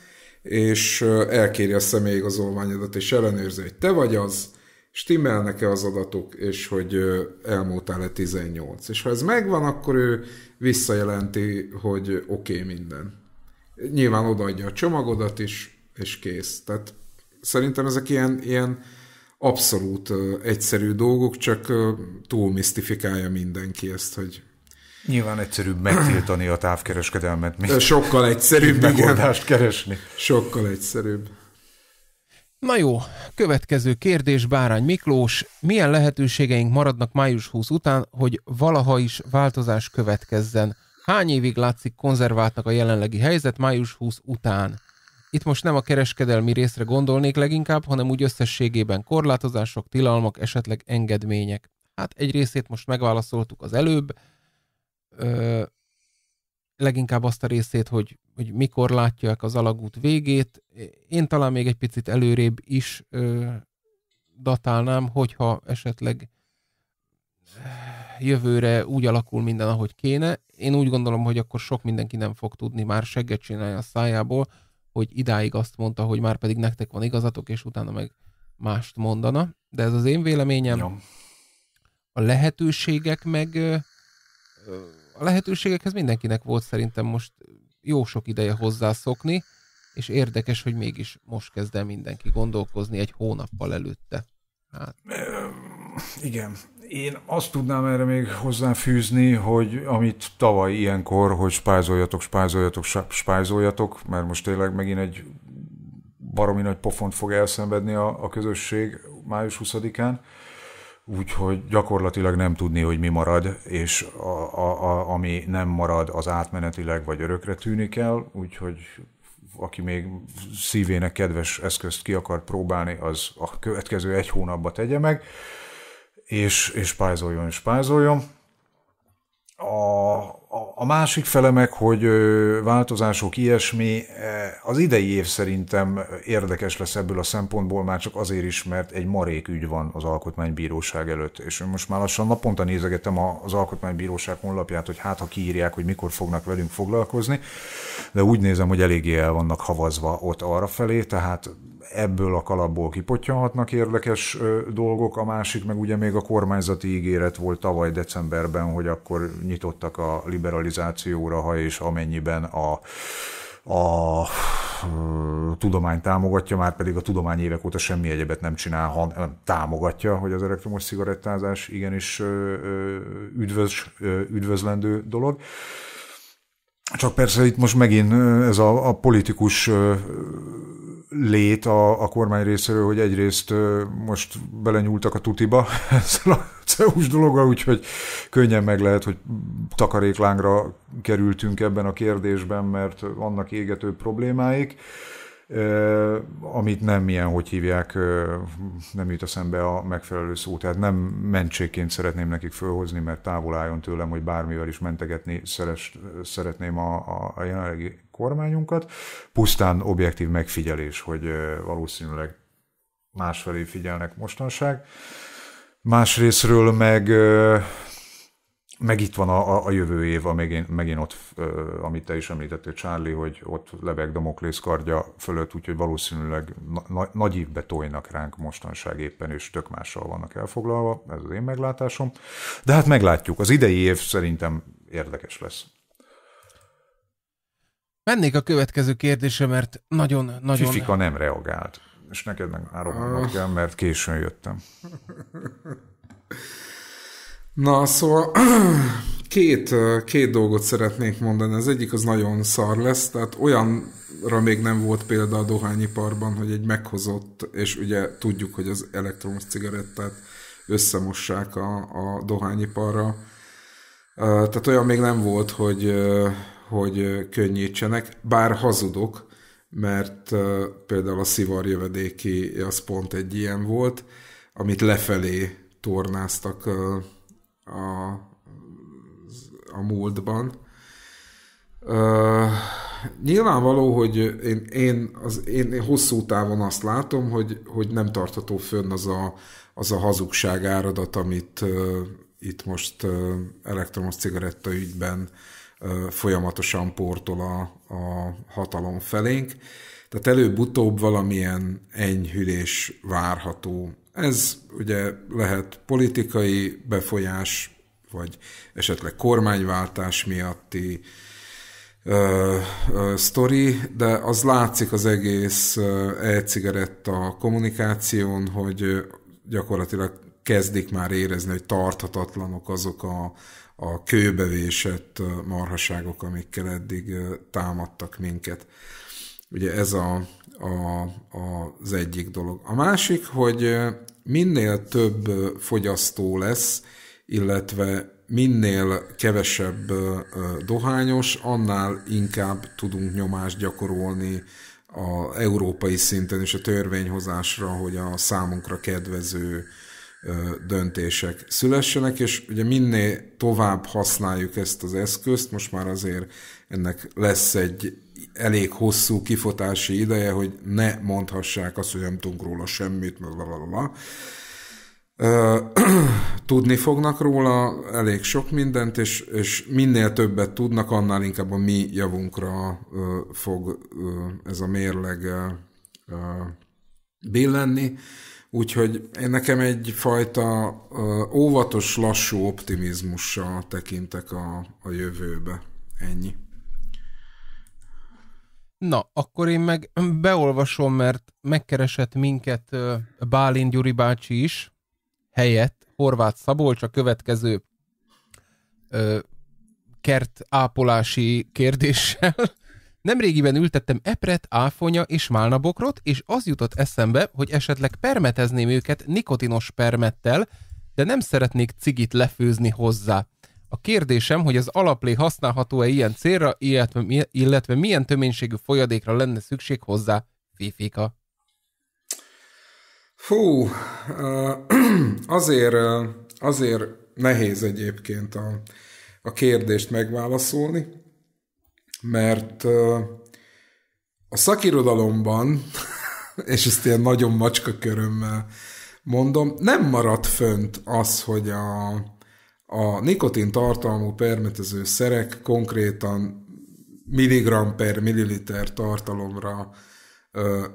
Speaker 2: és elkéri a személyigazolványodat, és ellenőrzi, hogy te vagy az, stimmelnek-e az adatok, és hogy elmúltál-e 18. És ha ez megvan, akkor ő visszajelenti, hogy oké okay, minden. Nyilván odaadja a csomagodat is, és kész. Tehát szerintem ezek ilyen, ilyen abszolút egyszerű dolgok, csak túl misztifikálja mindenki ezt, hogy
Speaker 3: Nyilván egyszerűbb megtiltani a távkereskedelmet,
Speaker 2: mint sokkal egyszerűbb megoldást keresni. Sokkal egyszerűbb.
Speaker 1: Na jó, következő kérdés Bárány Miklós. Milyen lehetőségeink maradnak május 20 után, hogy valaha is változás következzen? Hány évig látszik konzerváltnak a jelenlegi helyzet május 20 után? Itt most nem a kereskedelmi részre gondolnék leginkább, hanem úgy összességében korlátozások, tilalmak, esetleg engedmények. Hát egy részét most megválaszoltuk az előbb, ö, leginkább azt a részét, hogy, hogy mikor látják az alagút végét. Én talán még egy picit előrébb is ö, datálnám, hogyha esetleg eh, jövőre úgy alakul minden, ahogy kéne. Én úgy gondolom, hogy akkor sok mindenki nem fog tudni már segget csinálni a szájából, hogy idáig azt mondta, hogy már pedig nektek van igazatok, és utána meg mást mondana. De ez az én véleményem. Jó. A lehetőségek meg a lehetőségekhez mindenkinek volt szerintem most jó sok ideje hozzászokni, és érdekes, hogy mégis most kezd el mindenki gondolkozni egy hónappal előtte. Hát. Igen.
Speaker 3: Én azt tudnám erre még hozzáfűzni, hogy amit tavaly ilyenkor, hogy spájzoljatok, spájzoljatok, spájzoljatok, mert most tényleg megint egy baromi nagy pofont fog elszenvedni a, a közösség május 20-án, úgyhogy gyakorlatilag nem tudni, hogy mi marad, és a, a, a, ami nem marad, az átmenetileg vagy örökre tűnik el, úgyhogy aki még szívének kedves eszközt ki akar próbálni, az a következő egy hónapba tegye meg, és, és pázoljon, és pázoljon a, a, a másik fele meg, hogy változások, ilyesmi, e, az idei év szerintem érdekes lesz ebből a szempontból, már csak azért is, mert egy marék ügy van az Alkotmánybíróság előtt, és most már lassan naponta nézegetem az Alkotmánybíróság honlapját, hogy hát ha kiírják, hogy mikor fognak velünk foglalkozni, de úgy nézem, hogy eléggé el vannak havazva ott arra felé, tehát ebből a kalapból kipottyanhatnak érdekes dolgok, a másik meg ugye még a kormányzati ígéret volt tavaly decemberben, hogy akkor nyitottak a liberalizációra, ha és amennyiben a a tudomány támogatja, már pedig a tudomány évek óta semmi egyebet nem csinál, hanem támogatja, hogy az elektromos cigarettázás igenis üdvöz, üdvözlendő dolog. Csak persze itt most megint ez a, a politikus lét a, a kormány részéről, hogy egyrészt most belenyúltak a tutiba [laughs] ezzel a CEUS dologgal, úgyhogy könnyen meg lehet, hogy takaréklángra kerültünk ebben a kérdésben, mert vannak égető problémáik, amit nem ilyen, hogy hívják, nem jut eszembe a megfelelő szó, tehát nem mentségként szeretném nekik fölhozni, mert távol álljon tőlem, hogy bármivel is mentegetni szeretném a, a, a jelenlegi kormányunkat. Pusztán objektív megfigyelés, hogy valószínűleg másfelé figyelnek mostanság. Másrésztről meg, meg itt van a, a jövő év, a megint, megint ott, amit te is említettél, Charlie, hogy ott lebeg Damoklész kardja fölött, úgyhogy valószínűleg na, nagy évbe tojnak ránk mostanság éppen, és tök mással vannak elfoglalva, ez az én meglátásom. De hát meglátjuk, az idei év szerintem érdekes lesz.
Speaker 1: Mennék a következő kérdésre, mert nagyon-nagyon... Fifika
Speaker 3: nem reagált, és neked meg árohannak ah. kell,
Speaker 2: mert későn jöttem.
Speaker 1: [laughs] Na, szóval [clears throat]
Speaker 2: két, két dolgot szeretnék mondani. Az egyik az nagyon szar lesz, tehát olyanra még nem volt példa a dohányiparban, hogy egy meghozott, és ugye tudjuk, hogy az elektromos cigarettát összemossák a, a dohányiparra. Tehát olyan még nem volt, hogy hogy könnyítsenek, bár hazudok, mert például a jövedéki az pont egy ilyen volt, amit lefelé tornáztak a, a, a múltban. Uh, nyilvánvaló, hogy én, én, az, én hosszú távon azt látom, hogy, hogy nem tartható fönn az a, az a hazugság áradat, amit uh, itt most uh, elektromos cigaretta ügyben uh, folyamatosan portol a, a hatalom felénk. Tehát előbb-utóbb valamilyen enyhülés várható. Ez ugye lehet politikai befolyás, vagy esetleg kormányváltás miatti ö, ö, sztori, de az látszik az egész e-cigaretta kommunikáción, hogy gyakorlatilag kezdik már érezni, hogy tarthatatlanok azok a, a kőbe vésett marhaságok, amikkel eddig támadtak minket. Ugye ez a, a, az egyik dolog. A másik, hogy minél több fogyasztó lesz, illetve minél kevesebb dohányos, annál inkább tudunk nyomást gyakorolni a európai szinten és a törvényhozásra, hogy a számunkra kedvező döntések szülessenek, és ugye minél tovább használjuk ezt az eszközt, most már azért ennek lesz egy elég hosszú kifotási ideje, hogy ne mondhassák azt, hogy nem tudunk róla semmit, valahol [clears throat] Tudni fognak róla elég sok mindent, és, és minél többet tudnak, annál inkább a mi javunkra fog ez a mérleg billenni. Úgyhogy én nekem egyfajta óvatos, lassú optimizmussal tekintek a, a jövőbe. Ennyi.
Speaker 1: Na, akkor én meg beolvasom, mert megkeresett minket Bálint Gyuri bácsi is, helyett Horváth Szabolcs a következő ö, kertápolási kérdéssel. Nemrégiben ültettem epret, áfonya és málnabokrot, és az jutott eszembe, hogy esetleg permetezném őket nikotinos permettel, de nem szeretnék cigit lefőzni hozzá. A kérdésem, hogy az alaplé használható-e ilyen célra, illetve, illetve milyen töménységű folyadékra lenne szükség hozzá, Fifika?
Speaker 2: Fú, [clears throat] azért, azért nehéz egyébként a, a kérdést megválaszolni, mert a szakirodalomban, [laughs] és ezt ilyen nagyon macska körömmel mondom, nem maradt fönt az, hogy a, a nikotin tartalmú permetező szerek konkrétan milligram per milliliter tartalomra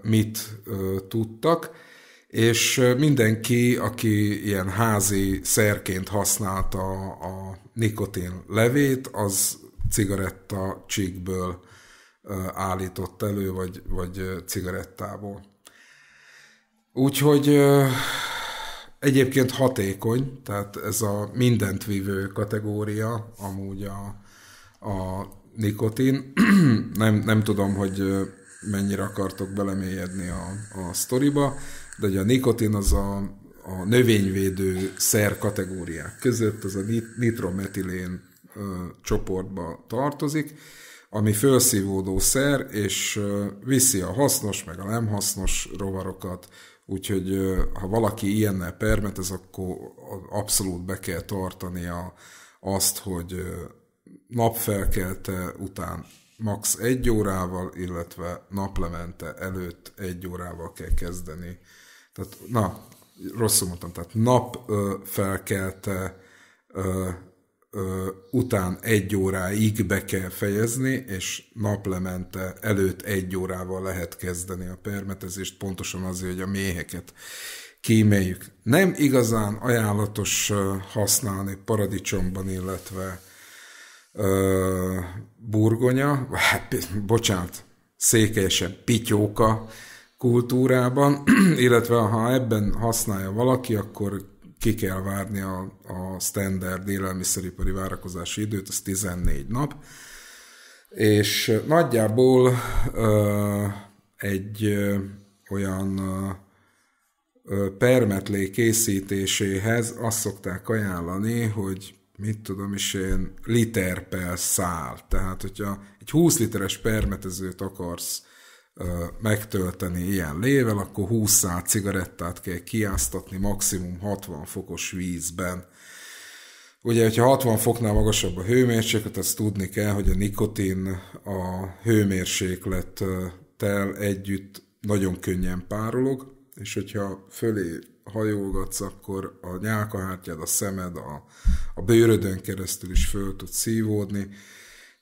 Speaker 2: mit tudtak, és mindenki, aki ilyen házi szerként használta a nikotin levét, az cigaretta csíkből állított elő, vagy, vagy cigarettából. Úgyhogy egyébként hatékony, tehát ez a mindent vívő kategória, amúgy a, a nikotin. [clears throat] nem, nem tudom, hogy mennyire akartok belemélyedni a, a sztoriba, de ugye a nikotin az a, a növényvédő szer kategóriák között, az a nitrometilén csoportba tartozik, ami felszívódó szer, és viszi a hasznos, meg a nem hasznos rovarokat, úgyhogy ha valaki ilyennel ez akkor abszolút be kell tartania azt, hogy napfelkelte után max. egy órával, illetve naplemente előtt egy órával kell kezdeni. Tehát, na, rosszul mondtam, tehát nap felkelte után egy óráig be kell fejezni, és naplemente előtt egy órával lehet kezdeni a permetezést, pontosan azért, hogy a méheket kíméljük. Nem igazán ajánlatos használni paradicsomban, illetve ö, burgonya, hát, bocsánat, székelyesen pityóka kultúrában, [clears throat] illetve ha ebben használja valaki, akkor ki kell várni a, a standard élelmiszeripari várakozási időt, az 14 nap, és nagyjából ö, egy ö, olyan ö, permetlé készítéséhez azt szokták ajánlani, hogy mit tudom is én, liter per szál. Tehát, hogyha egy 20 literes permetezőt akarsz megtölteni ilyen lével, akkor 20 cigarettát kell kiáztatni maximum 60 fokos vízben. Ugye, hogyha 60 foknál magasabb a hőmérséklet, azt tudni kell, hogy a nikotin a hőmérséklettel együtt nagyon könnyen párolog, és hogyha fölé hajolgatsz, akkor a nyálkahártyád, a szemed, a, a bőrödön keresztül is föl tud szívódni,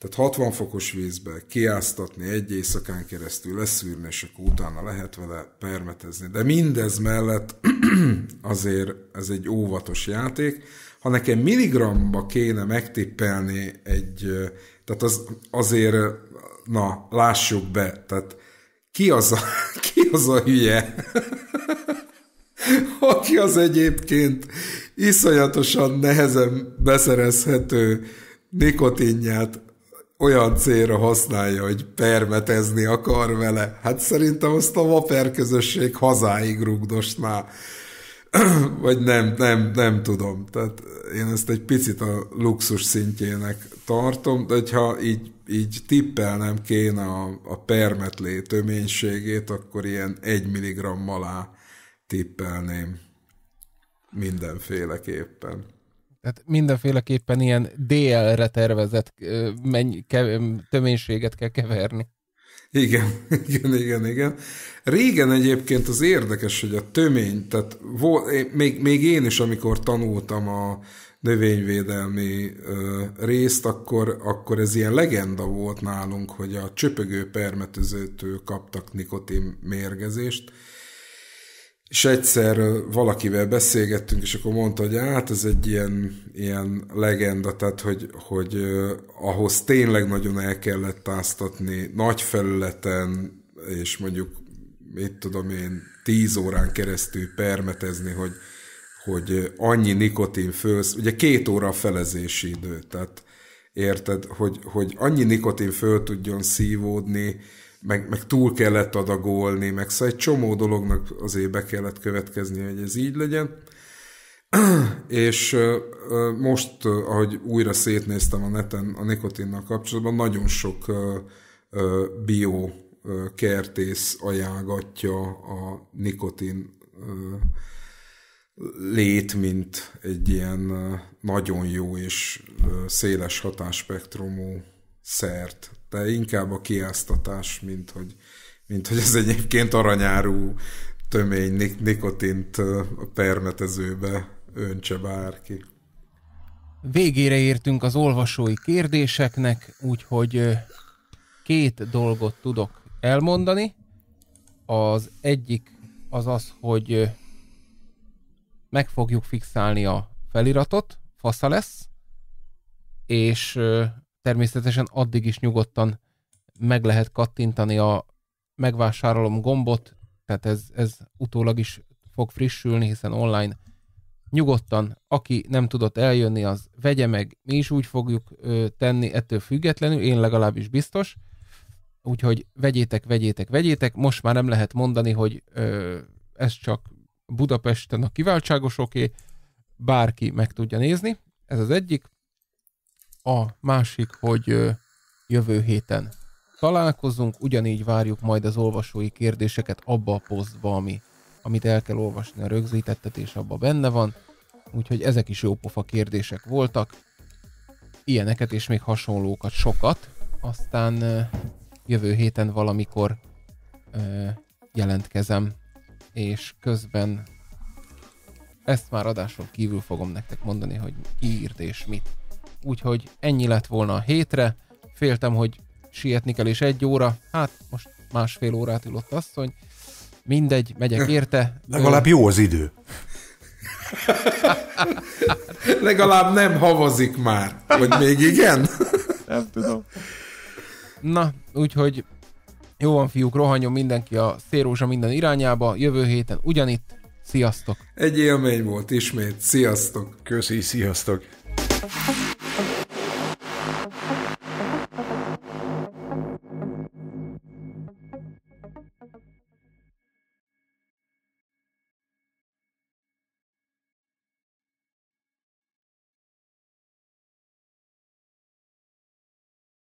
Speaker 2: tehát 60 fokos vízbe kiáztatni egy éjszakán keresztül, leszűrni, és akkor utána lehet vele permetezni. De mindez mellett [clears throat] azért ez egy óvatos játék. Ha nekem milligramba kéne megtippelni egy, tehát az, azért, na, lássuk be, tehát ki az a, [laughs] ki az a hülye, [laughs] aki az egyébként iszonyatosan nehezen beszerezhető nikotinját olyan célra használja, hogy permetezni akar vele. Hát szerintem azt a vaper közösség hazáig rugdosná. [clears throat] Vagy nem, nem, nem tudom. Tehát én ezt egy picit a luxus szintjének tartom, de hogyha így, így tippelnem kéne a, a permetlé töménységét, akkor ilyen egy milligram alá tippelném mindenféleképpen.
Speaker 1: Tehát mindenféleképpen ilyen DL-re tervezett menny, kev, töménységet kell keverni. Igen,
Speaker 2: [laughs] igen, igen, igen. Régen egyébként az érdekes, hogy a tömény, tehát volt, még, még én is, amikor tanultam a növényvédelmi ö, részt, akkor, akkor ez ilyen legenda volt nálunk, hogy a csöpögő permetezőtől kaptak nikotin mérgezést, és egyszer valakivel beszélgettünk, és akkor mondta, hogy hát ez egy ilyen, ilyen legenda, tehát hogy, hogy eh, ahhoz tényleg nagyon el kellett táztatni nagy felületen, és mondjuk, mit tudom én, tíz órán keresztül permetezni, hogy, hogy annyi nikotin fölsz, ugye két óra a felezési idő, tehát érted, hogy, hogy annyi nikotin föl tudjon szívódni, meg, meg túl kellett adagolni, meg szóval egy csomó dolognak azért be kellett következni, hogy ez így legyen. [clears throat] És most, ahogy újra szétnéztem a neten a nikotinnal kapcsolatban, nagyon sok bio kertész ajánlatja a nikotin lét, mint egy ilyen nagyon jó és széles hatásspektrumú szert de inkább a kiáztatás, mint hogy, mint hogy ez egyébként aranyárú tömény nik- nikotint a permetezőbe öntse bárki.
Speaker 1: Végére értünk az olvasói kérdéseknek, úgyhogy két dolgot tudok elmondani. Az egyik az az, hogy meg fogjuk fixálni a feliratot, fasza lesz, és természetesen addig is nyugodtan meg lehet kattintani a megvásárolom gombot, tehát ez, ez utólag is fog frissülni, hiszen online nyugodtan, aki nem tudott eljönni, az vegye meg, mi is úgy fogjuk ö, tenni ettől függetlenül, én legalábbis biztos, úgyhogy vegyétek, vegyétek, vegyétek, most már nem lehet mondani, hogy ö, ez csak Budapesten a kiváltságosoké, bárki meg tudja nézni, ez az egyik, a másik, hogy jövő héten találkozunk, ugyanígy várjuk majd az olvasói kérdéseket abba a posztba, ami, amit el kell olvasni a rögzítettet, és abba benne van. Úgyhogy ezek is jópofa kérdések voltak. Ilyeneket és még hasonlókat sokat. Aztán jövő héten valamikor jelentkezem, és közben ezt már adáson kívül fogom nektek mondani, hogy ki írt és mit úgyhogy ennyi lett volna a hétre. Féltem, hogy sietni kell, is egy óra, hát most másfél órát ülott asszony. Mindegy, megyek érte. Legalább jó az
Speaker 2: idő. [laughs] Legalább nem havazik már. Vagy még igen? [laughs] nem tudom.
Speaker 1: Na, úgyhogy jó van fiúk, rohanjon mindenki a szérózsa minden irányába. Jövő héten ugyanitt. Sziasztok!
Speaker 2: Egy élmény volt ismét. Sziasztok! Köszi, sziasztok!